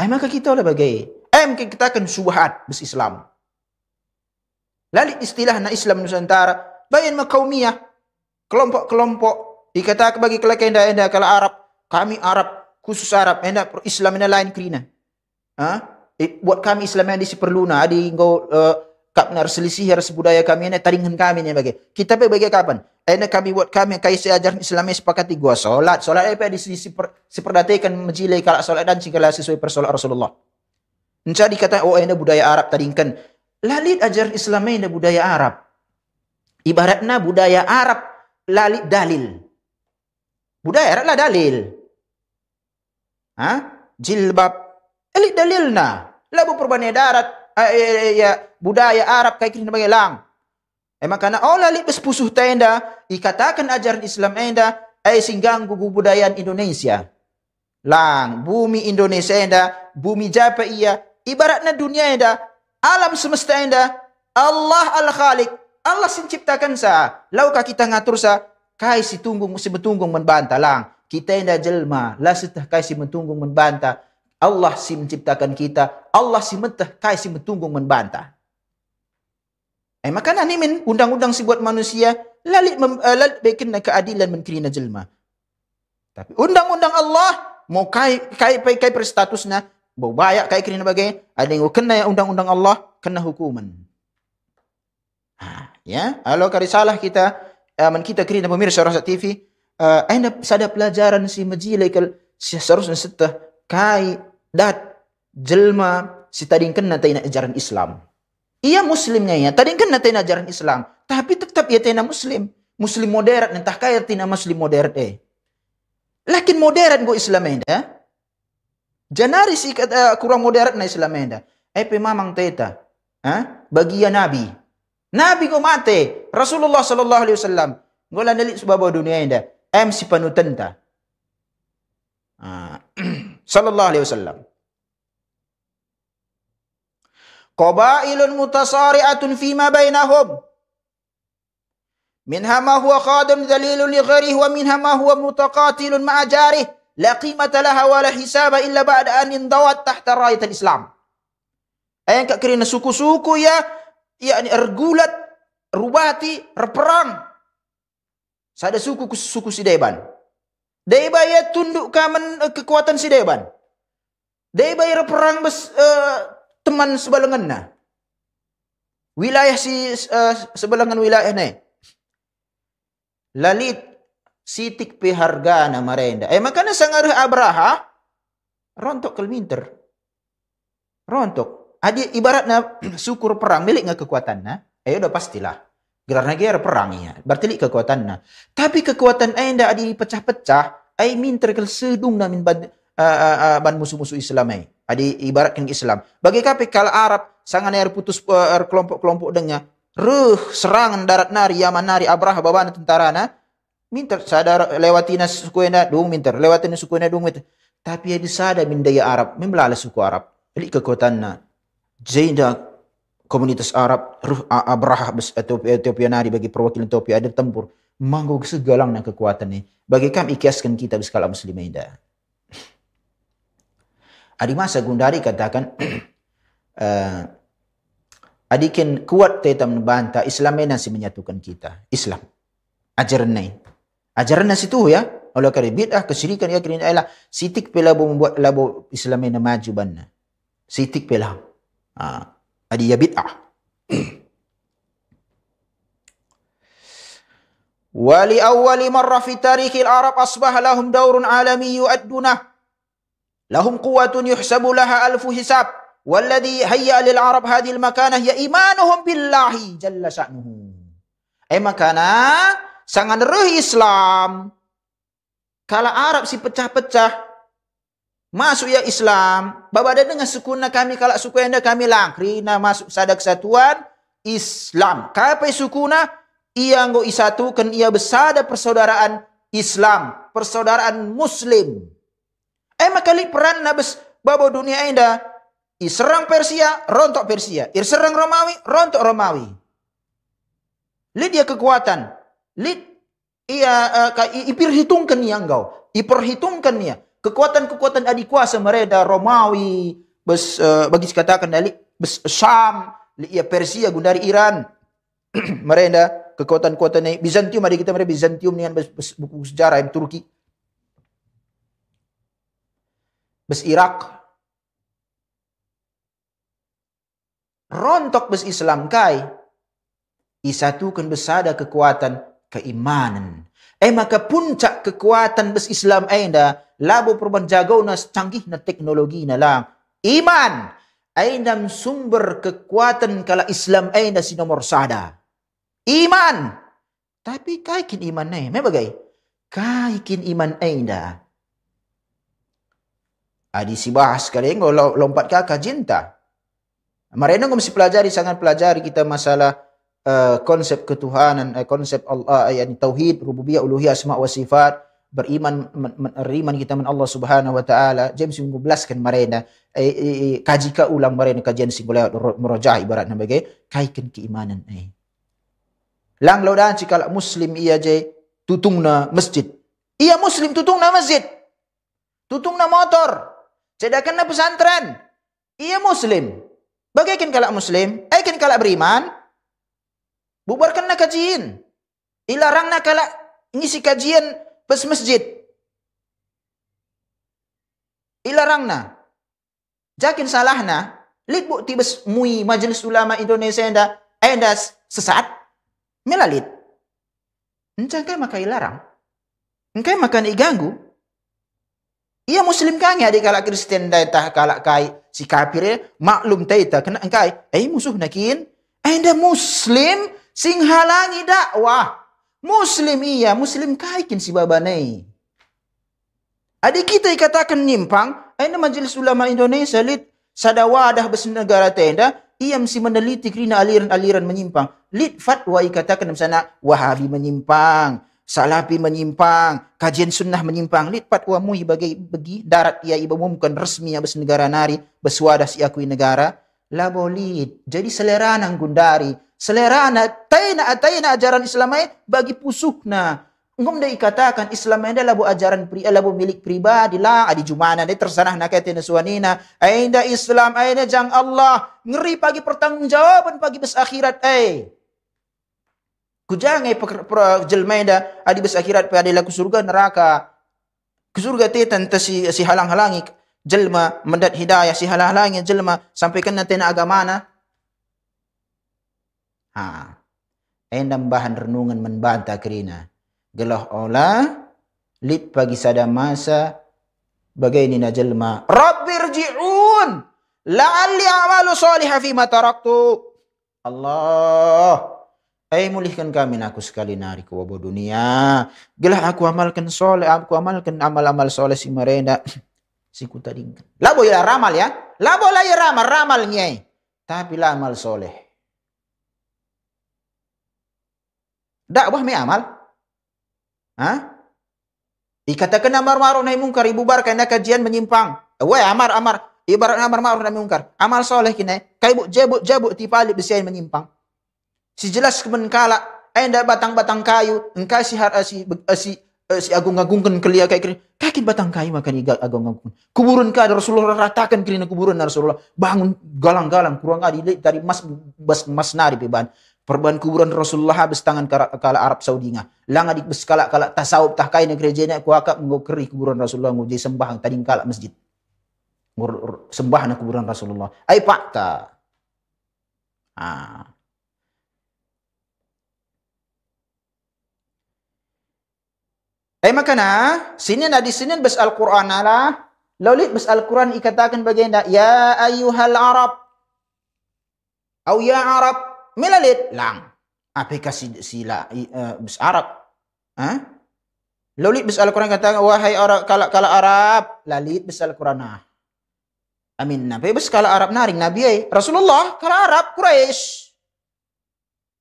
Eh, maka kita lah bagai. Eh, mungkin kita akan suhat bersislam. Islam. Lalu istilah na Islam Nusantara bayan makaumiyah kelompok-kelompok dikatakan bagi kelakenda enda kalau Arab kami Arab khusus Arab enda Islam enda lain kerina ha? It, eh, buat kami Islam yang disiperluna adi ingo uh, eh, kap nar selisih ras budaya kami enda taringan kami ni bagi kita pe bagi kapan enda kami buat kami kai seajar ajar Islam sepakati gua solat solat apa di sisi seperdatekan menjilai kalau solat dan segala sesuai persolat Rasulullah Nca dikata oh enda budaya Arab taringkan lalit ajar Islam ini budaya Arab. Ibaratnya budaya Arab lalit dalil. Budaya Arab lah dalil. Ha? Jilbab. Lalit dalil na. Labu perbanyak darat. Eh, eh, eh, ya, budaya Arab kayak kini bagai lang. Emang karena oh lalit bespusuh tenda. Ikatakan ajar Islam enda. Eh singgang gugu budayaan Indonesia. Lang. Bumi Indonesia enda. Bumi Jawa iya. Ibaratnya dunia enda alam semesta indah, Allah Al-Khalik, Allah sih ciptakan sa. Laukah kita ngatur sa, kai si tunggung, si bertunggung membantah lang. Kita indah jelma, lah setah kai si bertunggung membantah. Allah sih menciptakan kita, Allah sih mentah kai si bertunggung membantah. Eh, maka ni nimin undang-undang si buat manusia, lalik mem, uh, lalik bikin keadilan menkirina jelma. Tapi undang-undang Allah, mau kai kai kai, kai perstatusnya, berbayak kait kini bagai ada yang oh, kena undang-undang Allah kena hukuman ha, ya kalau kari salah kita aman uh, kita kini dan pemirsa Rasa TV uh, ada ada pelajaran si majilikal si seharusnya setah kai dat jelma si tadi yang kena tina ajaran Islam ia muslimnya ya tadi yang kena tina ajaran Islam tapi tetap ia tina muslim muslim moderat entah kaya tidak muslim moderat eh lakin moderat gua Islam ya eh, Janaris ikat uh, kurang moderat na Islam enda. Eh, Epe eh, mamang teta. Ha? Bagi ya Nabi. Nabi ko mate. Rasulullah sallallahu alaihi wasallam. Ngola nalik sebab dunia enda. Em si panutan ta. Ha, sallallahu alaihi wasallam. Qabailun mutasari'atun fima bainahum. Minha ma huwa qadun dhalilun li ghairihi wa minha ma huwa mutaqatilun ma'ajarihi la qimata laha wa la hisaba illa ba'da an indawat tahta rayat al-Islam. Ayat kat kerana suku-suku ya, ya ni ergulat, rubati, reperang. Sada suku suku si Daiban. Daiban ya tundukkan men, eh, kekuatan si Daiban. Daiban ya reperang bes, uh, teman sebelengan na. Wilayah si uh, eh, sebelengan wilayah ni. Lalit sitik pihargana marenda. Eh makana sangarah Abraha rontok kelminter. Rontok. Adi ibaratna syukur perang milik ngah kekuatan na. Eh udah pastilah. Gerak negir perang ya. Berarti kekuatan na. Tapi kekuatan ayah ndak adi pecah-pecah. Ayah minter kel sedung na min bad ban musuh-musuh Islam ay. Adi ibarat keng Islam. Bagi kapi kal Arab sangan air putus uh, kelompok-kelompok dengan Ruh serangan darat nari, yaman nari, Abraha bawaan tentara na. Minter sadar lewatina sukuena dong mintar lewatina sukuena dung mintar tapi ada sadar min daya Arab membelah suku Arab li kekuatanna zaida komunitas Arab ruh abrah bes Ethiopia Ethiopia nari bagi perwakilan Ethiopia ada tempur manggog segalang na kekuatan ni bagi kami ikiaskan kita berskala muslimin dah Adi masa Gundari katakan uh, eh, adikin kuat tetap membantah Islam ini nasi menyatukan kita Islam ajaran ini Ajaran dari situ ya. Oleh kerana bid'ah, kesirikan ya kerana ialah sitik pelabu membuat labu Islam na maju banna. Sitik pelah, Ha. Adi ya bid'ah. Wali awali marra fi tarikhil Arab asbah lahum daurun alami yu'addunah. Lahum kuwatun yuhsabu laha alfu hisab. Walladhi hayya lil Arab hadil makanah ya imanuhum billahi jalla sya'nuhu. Eh makanah Sangat reh Islam. Kalau Arab si pecah-pecah. Masuk ya Islam. Babada dengan suku kami kalau suku anda kami lang. nah masuk sada kesatuan Islam. suku sukuna ia satu, kan ia besada persaudaraan Islam, persaudaraan Muslim. Eh makali peran nabes babo dunia anda. Iserang Persia, rontok Persia. Iserang Romawi, rontok Romawi. Lihat dia kekuatan. Lid ia uh, iperhitungkan ia engkau. Iperhitungkan ia. Kekuatan-kekuatan adik kuasa mereda Romawi bes, uh, bagi dikatakan dari bes Syam, ia Persia guna dari Iran. mereda kekuatan-kekuatan ni Bizantium ada kita mereda Bizantium dengan bes, bes, buku sejarah yang Turki. Bes Irak. Rontok bes Islam kai. Isatukan besada kekuatan keimanan. Eh maka puncak kekuatan bes Islam eh, anda labo perban jago na canggih na teknologi na lang. Iman Eh, nam sumber kekuatan kalau Islam eh, anda si nomor sada. Iman. Tapi kaikin iman ay. May bagay. Kaikin iman eh, anda. Ah, Adi si bahas kali ngolo lompat kakak cinta. Mereka ngomong si pelajari sangat pelajari kita masalah Eh, konsep ketuhanan uh, konsep Allah uh, eh, yakni tauhid rububiyah uluhiyah asma wa sifat beriman beriman kita men Allah Subhanahu wa taala James menjelaskan mereka eh, eh, kaji ka ulang mereka kajian sing boleh merojah ibarat nama bagai kaitkan keimanan ai eh. lang lodan cikala muslim ia je na masjid ia muslim tutung na masjid tutung na motor sedakan na pesantren ia muslim bagaikan kalau muslim ai kalau beriman Bubarkanlah kajian. Ilarangna kala ngisi kajian pas masjid. Ilarang Ilarangna. Jakin salah salahna, lid bukti bes mui majlis ulama Indonesia enda enda eh, sesat. Melalit. Encang kai maka ilarang. Encang Engkai makan ganggu. Ia muslim kangi adik kalak Kristen dah tah kalak kai si kafir maklum tai kena engkai Eh musuh nakin. Anda eh, muslim sing halangi dakwah. Muslim iya, Muslim kaikin si baba nai. Adik kita dikatakan nyimpang, ini majlis ulama Indonesia lihat sada wadah bersenegara tenda, ia mesti meneliti kerana aliran-aliran menyimpang. Lihat fatwa dikatakan misalnya, wahabi menyimpang, salafi menyimpang, kajian sunnah menyimpang. Lihat fatwa mui bagi, bagi darat ia ibu iba bukan resmi yang bersenegara nari, bersuadah si akui negara. La boleh. Jadi selera nang selera tai na tai nak ajaran Islam ai bagi pusukna. Engkau mende katakan Islam ai adalah bu ajaran pri adalah eh, bu milik pribadi lah adi jumana dai tersanah na kate na suanina. Ainda Islam ai na jang Allah ngeri pagi pertanggungjawaban pagi bes akhirat ai. Ku jangai jelmaida adi bes akhirat pe adalah ku surga neraka. Ke surga te tanta si, si halang halangik jelma mendat hidayah si halang halangik jelma sampai kena tena na. Ha. Endam bahan renungan membantah kerina. Geloh ola lip pagi sada masa bagai nina jelma. Rabbir ji'un la'alli amalu soliha fima taraktu. Allah. Ai mulihkan kami aku sekali nari ke dunia. Gelah aku amalkan soleh, aku amalkan amal-amal soleh si merenda. Siku tadi. Labo ya ramal ya. Labo lah ya ramal, ramal nyai. Eh. Tapi lah amal soleh. dakwah me amal. Ha? Dikatakan amar ma'ruf nahi mungkar bar kena kajian menyimpang. Wei amar amar ibarat amar ma'ruf nahi mungkar. Amal soleh kena. kini kaibuk jebuk ti tipalip disiain menyimpang. Si jelas kemenkala ada batang-batang kayu engkau si har si si si agung agungkan kelia kayak kini kakin batang kayu makan iga agung agungkan kuburan kah Rasulullah ratakan kini kuburan Rasulullah bangun galang-galang kurang adil dari mas emas emas nari beban perban kuburan Rasulullah habis tangan kala Arab Saudi ngah. Langa di beskala kala tasawuf tah kain negeri jena ku akak mengukri kuburan Rasulullah ngu jadi sembah tadi kala masjid. Sembah na kuburan Rasulullah. Ai fakta. Ha. Ai makana sini nak di sini bes Al-Qur'an ala. Lalu bes Al-Qur'an ikatakan bagenda ya ayuhal Arab. Au ya Arab melalit lang apa kasih sila e, bes ha? Arab. Lalit bes Al Quran kata wahai orang kalak kalak Arab lalit bes Al Quran. Amin. Nabi ya, bes kalak Arab naring Nabi eh. Rasulullah kalak Arab Quraisy.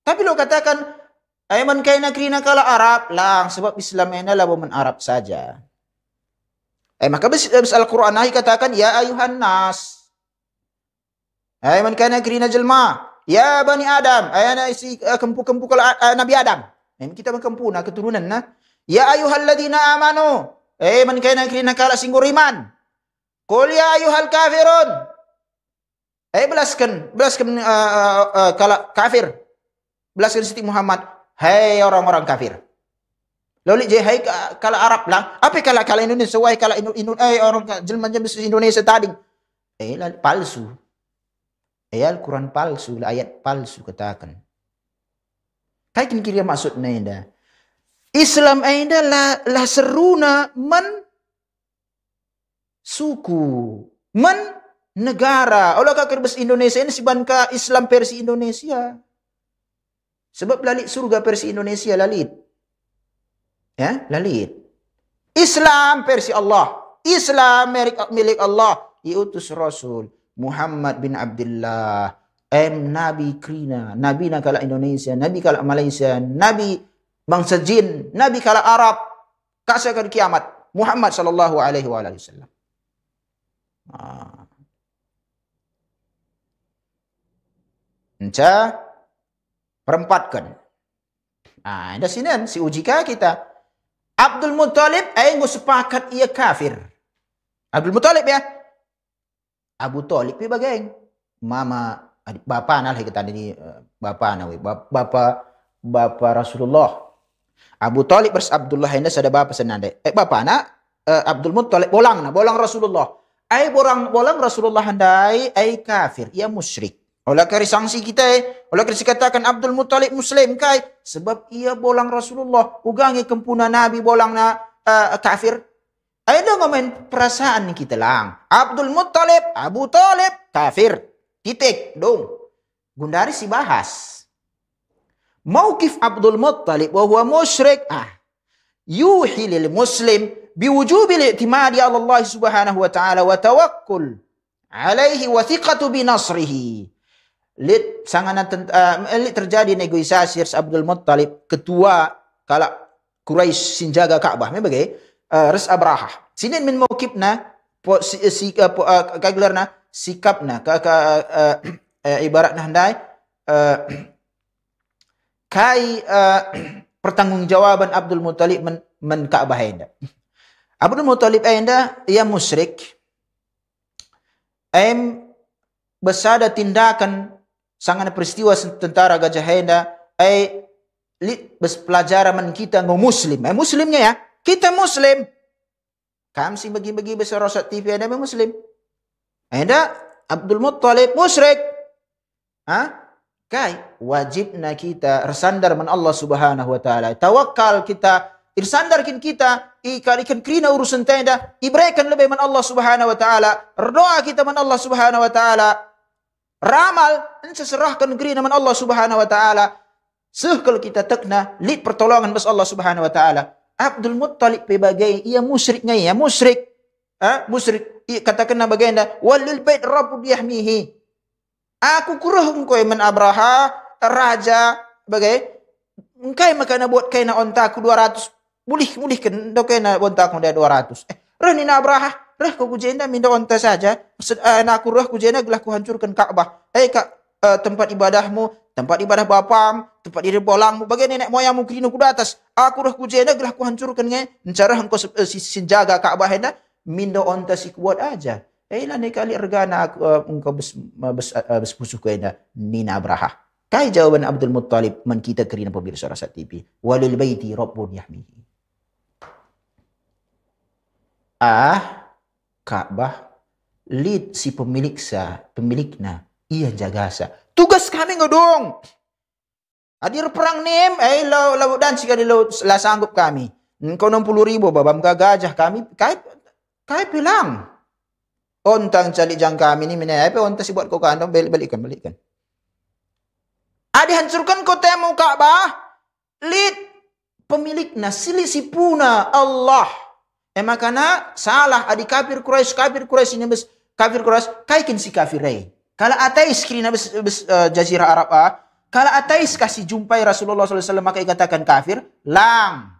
Tapi lo katakan Aiman kaya nak kira kala Arab lang sebab Islam ini lah bukan Arab saja. Eh maka bes Al Quran ahi katakan ya ayuhan nas. Aiman kaya nak kira jelma Ya Bani Adam. Ayana isi eh, kempu-kempu uh, kalau uh, Nabi Adam. Eh, kita berkempu nak keturunan. Nah. Ya ayuhal ladina amanu. Eh, man kena kena nak kalah singgur iman. Kul ya ayuhal kafirun. Eh, belaskan. Belaskan uh, ah, uh, uh, kalau kafir. Belaskan Siti Muhammad. Hei orang-orang kafir. Lalu je hai kala Arab lah. Apa kala kala Indonesia sesuai kala Indonesia eh orang jelma jelma Indonesia tadi. Eh lah, palsu. Ya Al-Quran palsu, ayat palsu katakan. Kaitin kira maksudnya indah. Islam ainda la, la seruna men suku, men negara. Allah kakir bes Indonesia ini sebangka Islam versi Indonesia. Sebab lalit surga versi Indonesia lalit. Ya, lalit. Islam versi Allah. Islam milik Allah. Diutus Rasul. Muhammad bin Abdullah, M Nabi Krina, Nabi nakala Indonesia, Nabi kala Malaysia, Nabi bangsa jin, Nabi kala Arab, kasihkan kiamat Muhammad sallallahu alaihi wasallam. Ha. Nca perempatkan. Nah, ha, ada sini kan si uji kita. Abdul Mutalib, eh, gua sepakat ia kafir. Abdul Mutalib ya, Abu Talib pergi bagai. Mama, bapa nak kita ni, bapa nak bapa, bapa, bapa Rasulullah. Abu Talib bers Abdullah ini sudah bapa senandai. Eh, bapa nak, uh, eh, Abdul Muttalib bolang nak, bolang Rasulullah. Ai bolang bolang Rasulullah handai ai kafir ia musyrik. Oleh kari sanksi kita eh, oleh kari katakan Abdul Muttalib Muslim kai eh? sebab ia bolang Rasulullah, ugangi kempunan Nabi bolang na uh, kafir, ada komen perasaan kita lang. Abdul Muttalib, Abu Talib, kafir. Titik, dong. Gundari si bahas. mau kif Abdul Muttalib bahwa musyrik. Ah. Yuhi lil muslim biwujubil i'timadi ala Allah subhanahu wa ta'ala wa tawakkul alaihi wa thiqatu binasrihi. Lid sangat ah, uh, terjadi negosiasi Abdul Muttalib ketua kala Quraisy sinjaga Ka'bah. Memang bagai Eh, res Abrahah. Sinin min mukibna sikap eh, eh, kagelarna sikapna ka ka ibarat nah dai kai pertanggungjawaban Abdul Muttalib men men Ka'bah ainda. Abdul Muttalib ainda ia musyrik. Em besada tindakan sangat peristiwa tentara gajah ainda ai bes pelajaran kita ngomuslim. Eh, muslimnya ya. Kita Muslim. sih bagi-bagi besar rosak TV ada memang Muslim. Eh, ada Abdul Muttalib musyrik. Ha? Kai wajib nak kita bersandar man Allah Subhanahu wa taala. Tawakal kita irsandarkin kita ikarikan krina urusan tanda, ibrekan lebih man Allah Subhanahu wa taala. Doa kita man Allah Subhanahu wa taala. Ramal ensa serahkan krina man Allah Subhanahu wa taala. Sehkel kita tekna lihat pertolongan bes Allah Subhanahu wa taala. Abdul Muttalib pe ia musyrik ngai ya musyrik ha musyrik ia katakan nak bagai walil bait rabb yahmihi aku kuruh engko men Abraha raja bagai engkai makan buat kena onta aku 200 mulih mulih kena do kena onta aku dia 200 eh reh ni Abraha reh ku kujenda minta onta saja maksud uh, eh, nak aku reh kujenda gelah ku hancurkan Kaabah eh hey, ka uh, tempat ibadahmu tempat ibadah bapa tempat diri bolang bagi nenek moyang mu kini ku atas aku roh ku jena gerah ku hancurkan nge cara hangko eh, sinjaga ka abah hena mindo onta si kuat aja eh lah ni kali regana aku eh, engko bes eh, bes bes pusuh ku ena nina braha kai jawaban Abdul Muttalib man kita kerina pemirsa rasa TV walil baiti rabbun yahmihi ah Kaabah lid si pemilik sa pemilikna ia jaga sa tugas kami ngedong Hadir perang ni, eh laut laut dan sikali laut lah sanggup kami. Hmm, kau enam puluh ribu babam ke gajah kami, kau kau bilang. Ontang cari jang kami ni mana? Eh, ontang si buat kau kandung balik balikkan balikkan. Adi hancurkan kau temu Ka'bah. Lid pemilik nasili si puna Allah. Emak eh, kana salah adi kafir Quraisy kafir Quraisy ini bes kafir Quraisy kaikin si kafir rey. Kalau atai kini bes, bes uh, jazirah Arab ah, kalau ateis kasih jumpai Rasulullah SAW maka ia katakan kafir. Lang.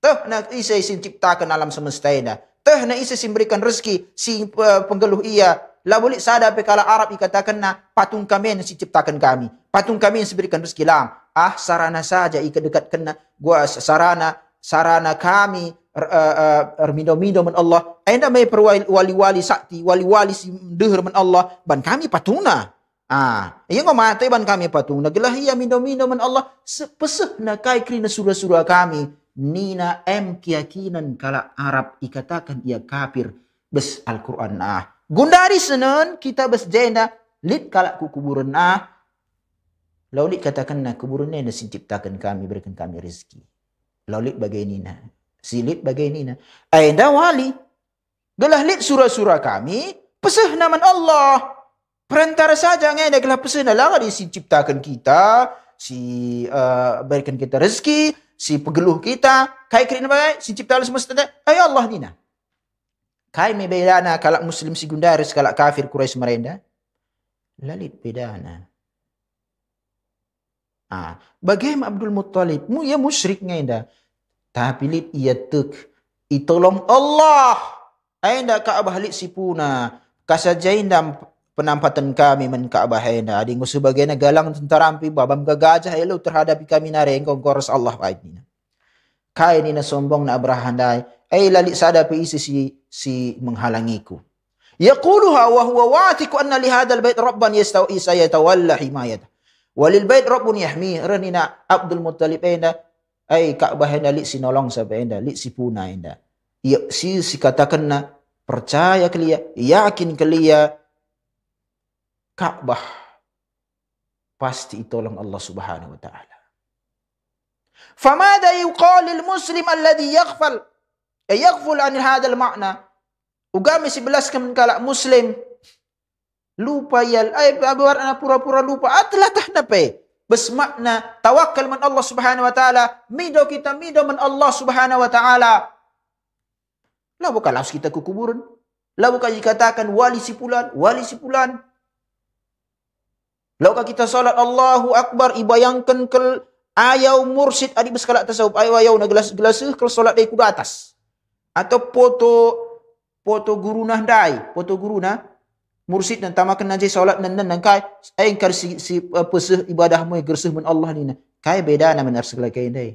Tuh na isa isin ciptakan alam semesta ini. Tuh na isa isin berikan rezeki si uh, penggeluh ia. Lah boleh sadar pe kalau Arab dikatakan katakan na patung kami yang diciptakan kami. Patung kami yang berikan rezeki. Lang. Ah sarana saja ikat dekat kena. Gua sarana sarana kami er, eh, eh, erminomino uh, uh, men Allah. Ainda mai perwali wali-wali sakti, wali-wali si dehur Allah. Ban kami patungna. Ah, ia ya ngoma tiban kami patung nagilah ia ya mino mino man Allah sepeseh nakai kri na surah-surah kami nina em keyakinan kala Arab ikatakan ia kafir bes Al Quran ah. Gundari senon kita bes jenda lid kala ku kuburan ah. Laulik katakan nak kuburan ni nasi ciptakan kami berikan kami rezeki. Laulik bagai nina silit bagai nina. Ainda wali gelah lid surah-surah kami pesah naman Allah perantara saja ngai dia kelah pesan lah dia si ciptakan kita si uh, berikan kita rezeki si pegeluh kita kai kerana bagai si cipta Allah semesta ay Allah dina kai me bedana kalak muslim si gundar segala kafir kurais merenda lalit bedana ah ha. bagaim Abdul Muttalib mu ya musyrik ngai dah tapi lit ia tuk itolong Allah ay ndak ka abah lit sipuna kasajain dan penampatan kami men Ka'bahaina di sebagainya galang tentara ampi babam gagajah elu ya, terhadap kami nare engkau goros Allah aidina kai ni sombong na abrahandai ai eh, lali sada pi isi si si menghalangiku yaquluha wa huwa watiku anna li hadzal bait rabban yastawi isa yatawalla himayat walil bait rabbun yahmi renina abdul muttalib aina eh, ai eh, ka'bahaina li sinolong sabenda li sipuna aina ya si si katakanna percaya kelia yakin kelia Kaabah pasti tolong Allah Subhanahu wa taala. Famada yuqal lil muslim alladhi yaghfal ay eh, yaghful an hadha al ma'na. Ugami sebelas kan kala muslim lupa ya ay eh, abwar ana pura-pura lupa atlah tahnape. Bes makna tawakal man Allah Subhanahu wa taala, mido kita mido man Allah Subhanahu wa taala. Lah bukan harus kita ke kuburan. Lah bukan dikatakan wali si sipulan, wali si sipulan. Laukah kita salat Allahu Akbar ibayangkan ke ayau mursid adik berskala atas sahup. Ayau ayau na gelas gelas ke salat dari kuda atas. Atau foto foto guru nah dai. Foto guru nah mursid dan tamakan najis salat dan dan kai. Engkar si, si pesuh ibadah mu gersuh men Allah ni nah. Kai beda nah benar segala kain dai.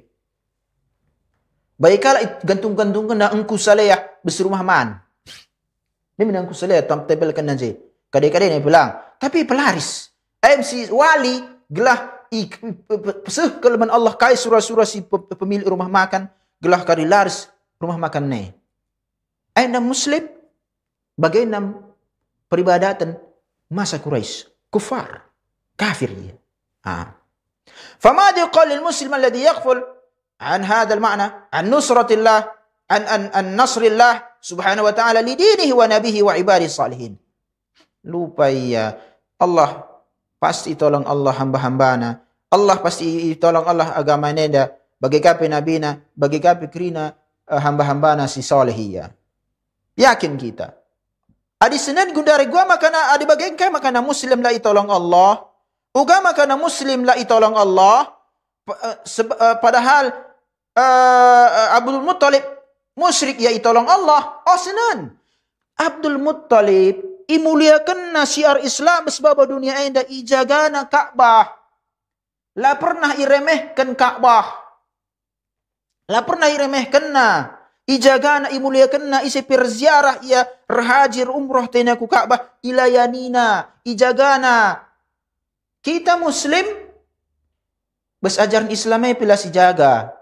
Baiklah gantung-gantung kena engku salayah berserumah man. ni menangku salayah tam tebelkan najis. Kadai-kadai ni pulang. Tapi Pelaris. MC wali gelah pesuh kelemen Allah kai surah-surah si pemilik rumah makan gelah kari Lars rumah makan ni. Aina muslim bagaimana peribadatan masa Quraisy kufar kafir dia. ah Ha. Fama dia qala muslim alladhi yaghfal an hadha al-ma'na an nusratillah an an an nasrillah subhanahu wa ta'ala li dinihi wa nabihi wa ibadi salihin. Lupa ya Allah pasti tolong Allah hamba-hambana. Allah pasti tolong Allah agama nenda bagi kapi nabi na, bagi kapi kerina uh, eh, hamba-hambana si solehia. Yakin kita. Adi senen gundari gua makana adi bagengkai makana muslim lai tolong Allah. Uga makana muslim lai tolong Allah. Eh, eh, padahal uh, Abdul Muttalib musyrik ya tolong Allah. Oh senen. Abdul Muttalib imuliakan nasiar Islam sebab dunia ini dah ijaga na Ka'bah. La pernah iremehkan Ka'bah. La pernah iremehkan na ijaga na imuliakan na isi perziarah ia rahajir umroh tanya ku Ka'bah ilayanina ijaga na kita Muslim bes Islam ini pilih si jaga.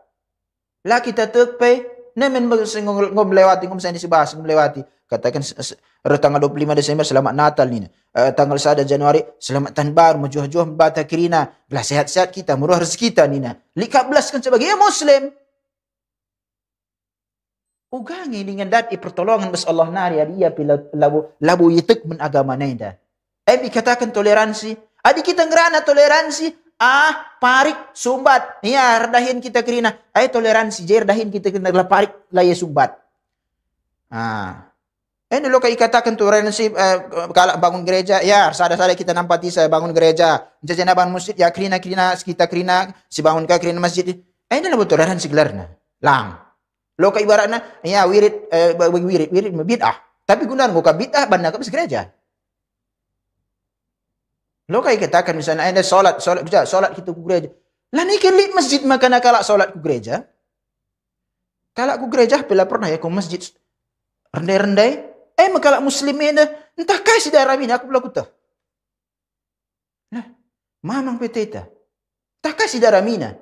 La kita tekpe nemen ngom lewati ngom sendi sebahas bahas ngom lewati katakan tanggal 25 Desember, selamat Natal ni. Uh, tanggal 1 Januari selamat tahun baru mujuh-juh batah kirina. Belah sehat-sehat kita, murah rezeki kita ni. Lika belaskan sebagai ya, Muslim. Ugangi dengan dati pertolongan bas Allah nari adi bila labu labu yitik men agama naida. Ebi katakan toleransi. Adi kita ngerana toleransi. Ah, parik, sumbat. Ya, redahin kita kirina. Ayo toleransi. Jadi redahin kita kerina. Parik, laya sumbat. Ah, Eh, dulu kau katakan tu renovasi eh, kalau bangun gereja, ya sadar-sadar kita nampak ti bangun gereja, jajan bangun masjid, ya kerina kerina sekitar kerina si bangun kau kerina masjid. Eh, ini lah betul renovasi gelar na, lang. Lo kau ibaratnya, ya wirid eh, wirid wirid bidah. Tapi guna orang kau bidah benda kau gereja. Lo kau katakan misalnya, ada eh, solat solat gereja, solat kita ke gereja. Lah ni kau masjid makan nak kalak solat ke gereja. Kalak ke gereja, bila pernah ya ke masjid rendah-rendah Eh, mengkala Muslim dah. Entah kai si darah ini, aku pula kutah. Nah, mamang peta itu. Entah kai si darah ini. Ada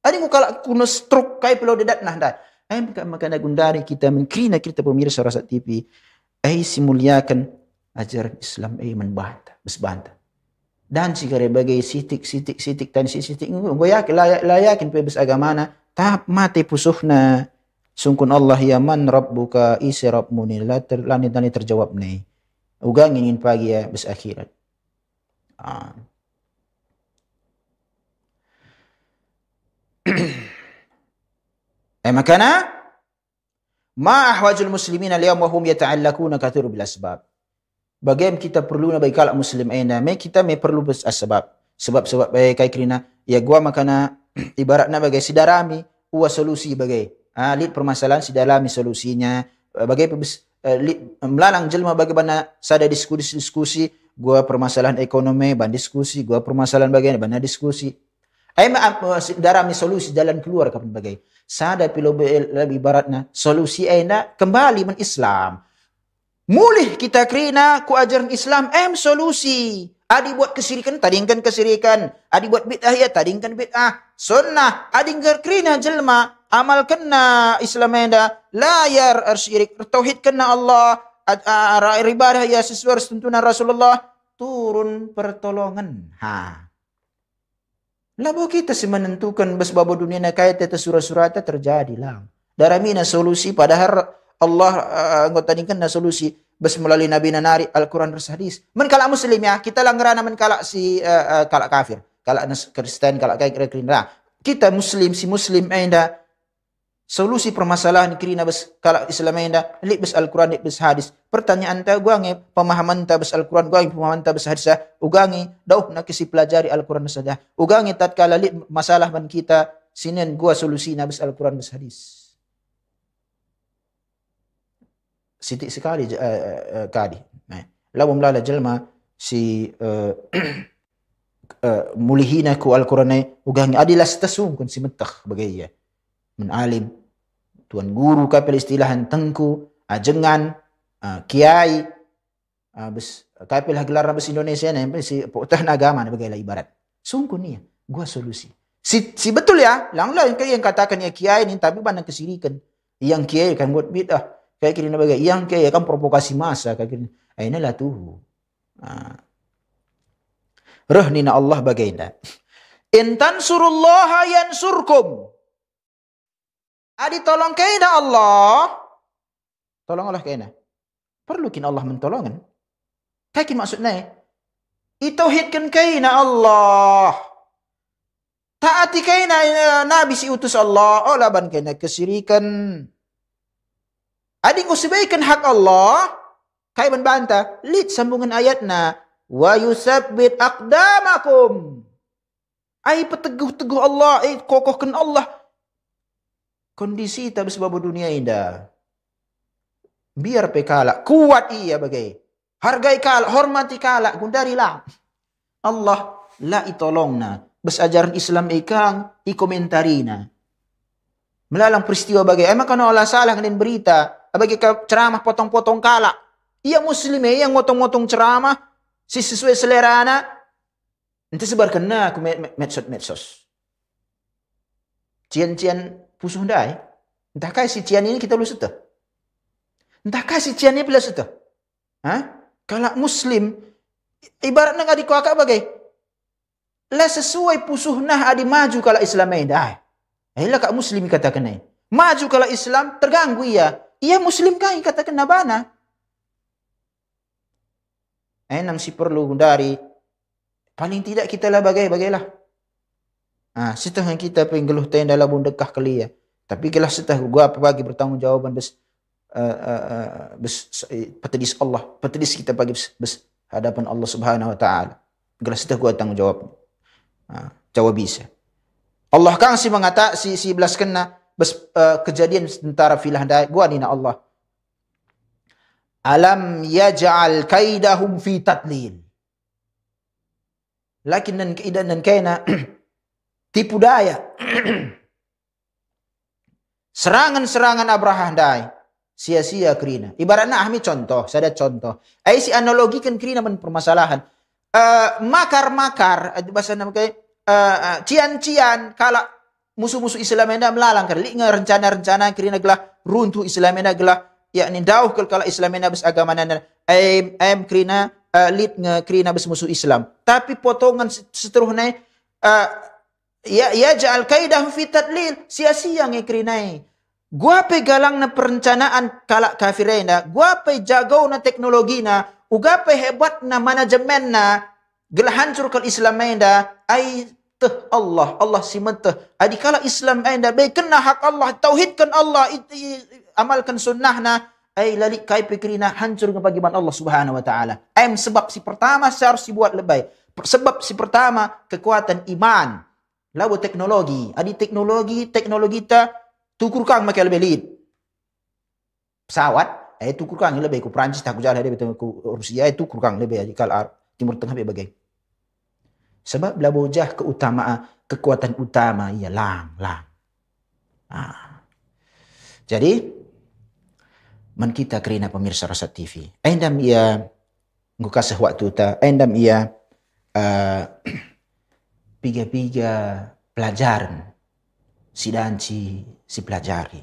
ah, yang kala kuno struk kaya pula dedat nah dah. Eh, mengkala makan gundari kita, mengkrina kita pemirsa rasa TV. Eh, si muliakan ajar Islam, eh, menbantah. Besbantah. Dan si kare bagai sitik, sitik, sitik, tan sitik, sitik. Gue layak, layakin pebes agamana. Tak mati pusuhna. na Sungkun Allah ya man rabbuka isi rabbuni la ter, langit langit terjawab ni. Ugang ingin pagi ya eh, bis akhirat. Ha. eh makana ma ahwajul muslimina al-yawm wa hum yata'allakuna kathiru bil asbab. Bagaim kita perlu na baik kalau muslim ayna eh, me kita me perlu bis sebab. Sebab-sebab baik eh, kai kerina ya gua makana ibarat na bagai sidarami uwa solusi bagai ha, ah, lihat permasalahan si dalam, solusinya ah, bagi eh, lead, melalang jelma bagaimana sada diskusi diskusi gua permasalahan ekonomi ban diskusi gua permasalahan bagaimana ban diskusi eh, aim eh, darah solusi jalan keluar kapan bagai sada pilobel lebih baratna solusi ena kembali men Islam mulih kita kerina ku ajaran Islam em solusi Adi buat kesirikan, tadingkan kesirikan. Adi buat bid'ah ya, tadingkan bid'ah. Sunnah, adi ngerkrina jelma, amal kena Islam anda layar syirik tauhid kena Allah ibadah ya sesuai tuntunan Rasulullah turun pertolongan ha Labu kita si menentukan besbab dunia kait itu surat itu terjadi lah. darah mina solusi padahal Allah uh, anggota ini kena kan solusi bes melalui Nabi Nanari Al-Quran Hadis. Men kalak muslim ya, kita ngerana men kalak si uh, kalak kafir. Kalak Kristen, kalak kafir. Kita muslim, si muslim ainda solusi permasalahan kira nabas kalak Islam ini dah libas Al Quran libas hadis pertanyaan tahu gua ngi pemahaman tabas Al Quran gua pemahaman tabas hadis ah. uga ngi dah nak kisi pelajari Al Quran saja uga ngi tak kala lib masalah ban kita sinen gua solusi nabas Al Quran libas hadis sitik sekali eh, eh, eh, kadi, uh, kali eh. lawum jelma si uh, mulihina ku Al Quran ni uga ngi adilas tasung si metah bagaiya, ya من عالم tuan guru ke istilahan tengku, ajengan, ah, uh, ah, kiai, uh, bes, gelar bes Indonesia ni, si putih agama ni bagai ibarat. Sungguh ni, gua solusi. Si, si betul ya, lang lang kaya yang katakan ya kiai ni, tapi pandang kesirikan. Yang kiai kan buat bidah. Kaya kiri bagai, yang kiai kan provokasi masa. Kaya kini ayna lah tu. Uh. Rahnina Allah bagai Intan surullah yansurkum. surkum. Adi ah, tolong kena Allah. Tolong Allah kena. Perlu kena Allah mentolongan. Kaki maksudnya. Itauhidkan kena Allah. Taati kena eh, Nabi si utus Allah. Olaban oh, kena kesirikan. Adi ngusibaikan hak Allah. Kai membanta. Lid sambungan ayatnya. Wa yusabbit akdamakum. Ai peteguh-teguh Allah. Ai kokohkan Allah. Kondisi tapi sebab dunia indah. Biar pekala. Kuat iya bagai. Hargai kala. Hormati kala. Gundari lah. Allah la itolongna. Besajaran Islam ikang ikomentarina. Melalang peristiwa bagai. Emang kena Allah salah dengan berita. Bagi ceramah potong-potong kala. Iya muslim yang motong-motong ceramah. Si sesuai selera anak. Nanti sebar kena aku medsos-medsos. Cian-cian Pusuh hendai. Entahkah si Cian ini kita boleh serta? Entahkah si Cian ini bila serta? Ha? Kalau Muslim, ibarat nak adik kakak bagai, lah sesuai pusuh nah adik maju kalau Islam ini dah. Eh lah kak Muslim kata kena. Maju kalau Islam terganggu ia. Ia Muslim kah kata kena bana? Enam eh, si perlu dari paling tidak kita lah bagai bagailah. Ha, setah dengan kita pun geluh tayang dalam bundekah kali ya. Tapi kalau setah gua apa bagi bertanggungjawaban bes, uh, uh, bes petedis Allah. Petedis kita bagi bes, bes hadapan Allah subhanahu wa ta'ala. Kalau setah gua tanggungjawab. Ha, jawab bisa. Ya. Allah kan si mengata si, si belas kena bes, uh, kejadian tentara filah daya. Gua nina Allah. Alam yaj'al kaidahum fi tatlil. Lakin dan keidan dan kainah tipu daya. Serangan-serangan Abraham Dai sia-sia kerina. Ibaratnya ahmi contoh, saya ada contoh. Ai si kan kerina men permasalahan. Uh, makar-makar eh, bahasa nama kayak uh, eh, cian-cian kalau musuh-musuh Islam ini melalang kali rencana-rencana kerina gelah runtuh Islam ini gelah yakni dauh kalau Islam ini bes agama nan aim aim kerina uh, lead nge kerina bes musuh Islam. Tapi potongan seterusnya uh, ya ya jaal kaidah fi tadlil sia-sia ngi krinai gua pe galang na perencanaan kalak kafirena gua pe jago na teknologi na uga pe hebat na manajemen na gel hancur kal islam enda ai teh Allah Allah si menteh adi kala islam enda be kena hak Allah tauhidkan Allah iti, amalkan sunnah na ai lali kai pe krina hancur ngi bagiman Allah subhanahu wa taala ai sebab si pertama saya harus dibuat buat lebay sebab si pertama kekuatan iman Lawa teknologi. Adi teknologi, teknologi ta tukur kang makin lebih lead. Pesawat, eh tukur kang lebih. Ku Perancis tak ku jalan lebih ku Rusia, eh tukur kang lebih. Jikal Timur Tengah lebih bagai. Sebab bila bojah keutamaan, kekuatan utama ia lang, lang. Ha. Jadi, man kita kerana pemirsa Rasa TV. Endam ia, ngukasih waktu ta, endam ia, uh, piga-piga pelajaran sidanci si pelajari.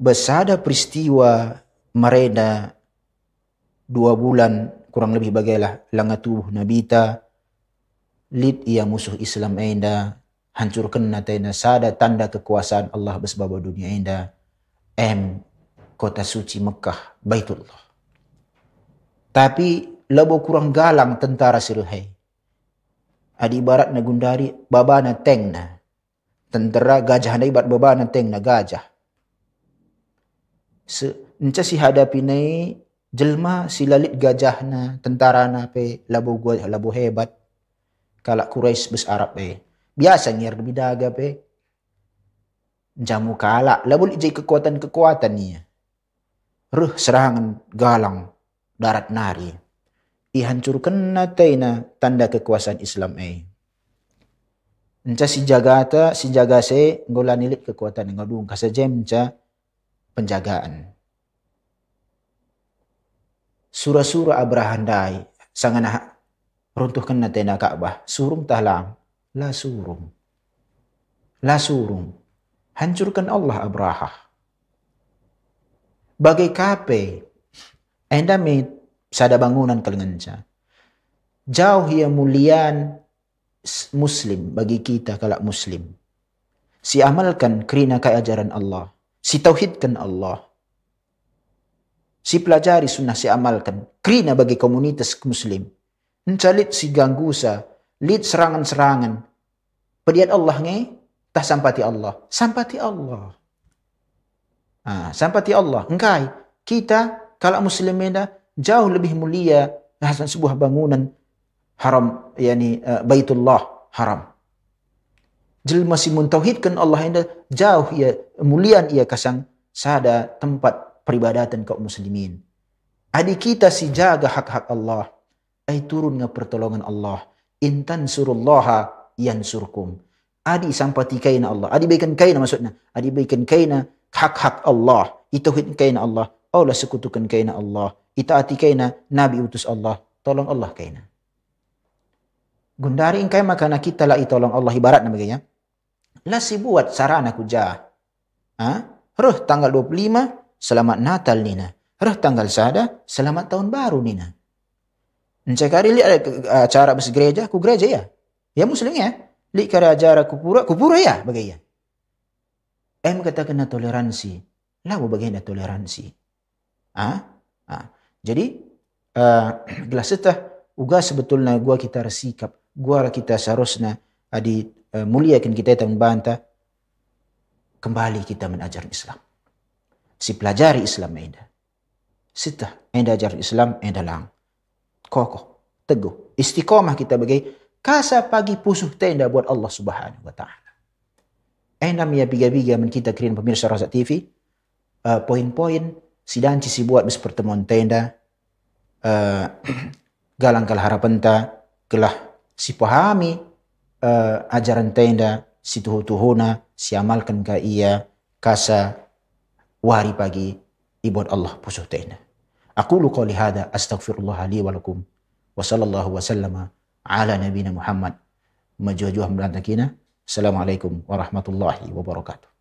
Besada peristiwa mereda dua bulan kurang lebih bagailah langat tubuh Nabita lid ia musuh Islam enda hancurkan nataina sada tanda kekuasaan Allah bersebab dunia enda M kota suci Mekah Baitullah. Tapi lebih kurang galang tentara Sirhei Adi ibarat na gundari baba na teng na. Tentera gajah na ibarat baba na teng na gajah. Se, nca si hadapi nai jelma silalit gajah na tentara na pe labu gua labu hebat kalak kurais bes Arab pe biasa ngir bidaga pe jamu kalak labu ijai kekuatan kekuatan ni ruh serangan galang darat nari ihancurkan nataina tanda kekuasaan Islam ai. Enca si jaga ta si jaga se ngola nilik kekuatan ngadung kasa jem enca penjagaan. Surah-surah Abraham Dai, sangana runtuhkan nataina Ka'bah surung tahlam la surung. La surung. Hancurkan Allah Abraham. Bagai kape, endamit. Saya ada bangunan kelengenca. Jauh ia mulian Muslim bagi kita kalau Muslim. Si amalkan kerana keajaran Allah. Si tauhidkan Allah. Si pelajari sunnah si amalkan kerana bagi komunitas Muslim. Mencalit si ganggu sa. Lid serangan-serangan. Pediat Allah ni. Tak sampati Allah. Sampati Allah. Ha, sampati Allah. Engkai. Kita kalau Muslim ni dah jauh lebih mulia dari sebuah bangunan haram yakni uh, eh, Baitullah haram. Jelma si mentauhidkan Allah ini jauh ia mulian ia kasang sada tempat peribadatan kaum muslimin. Adik kita si jaga hak-hak Allah. Ai turun nga pertolongan Allah. Intan surullah yansurkum. Adi sampati kain Allah. Adi baikan kain maksudnya. Adi baikan kain. hak-hak Allah. itu hidkain Allah. Allah sekutukan kaina Allah. Itaati kaina Nabi utus Allah. Tolong Allah kaina. Gundari ingkai makana kita lai tolong Allah ibarat nama gaya. Lasi buat sarana kuja. Ha? Ruh tanggal 25 selamat Natal nina. Ruh tanggal sada selamat tahun baru nina. Encai kari li ada acara bes gereja, ku gereja ya. Ya muslim ya. Li kari acara ku pura, ku pura ya Em kata kena toleransi. Lah bagaimana toleransi? toleransi? Ha? Ha. Jadi, eh, gelas uh, setah, uga sebetulnya gua kita resikap, gua lah kita seharusnya adi eh, uh, eh, muliakan kita itu membantah, kembali kita menajar Islam. Si pelajari Islam anda, sita. Anda ajar Islam, anda lang. Kokoh, teguh. Istiqomah kita bagai, kasa pagi pusuh tenda buat Allah subhanahu wa ta'ala. Enam ya biga-biga men kita kirim pemirsa Razak TV, poin-poin sidang ci si buat bespertemuan tenda uh, galang kal harapan ta kelah si pahami uh, ajaran tenda si tuh tuhuna si amalkan ka ia kasa wari pagi ibuat Allah pusuh tenda aku lu qali hada astaghfirullah li wa lakum wa sallallahu wa sallama ala nabina muhammad majuah-juah melantakina assalamualaikum warahmatullahi wabarakatuh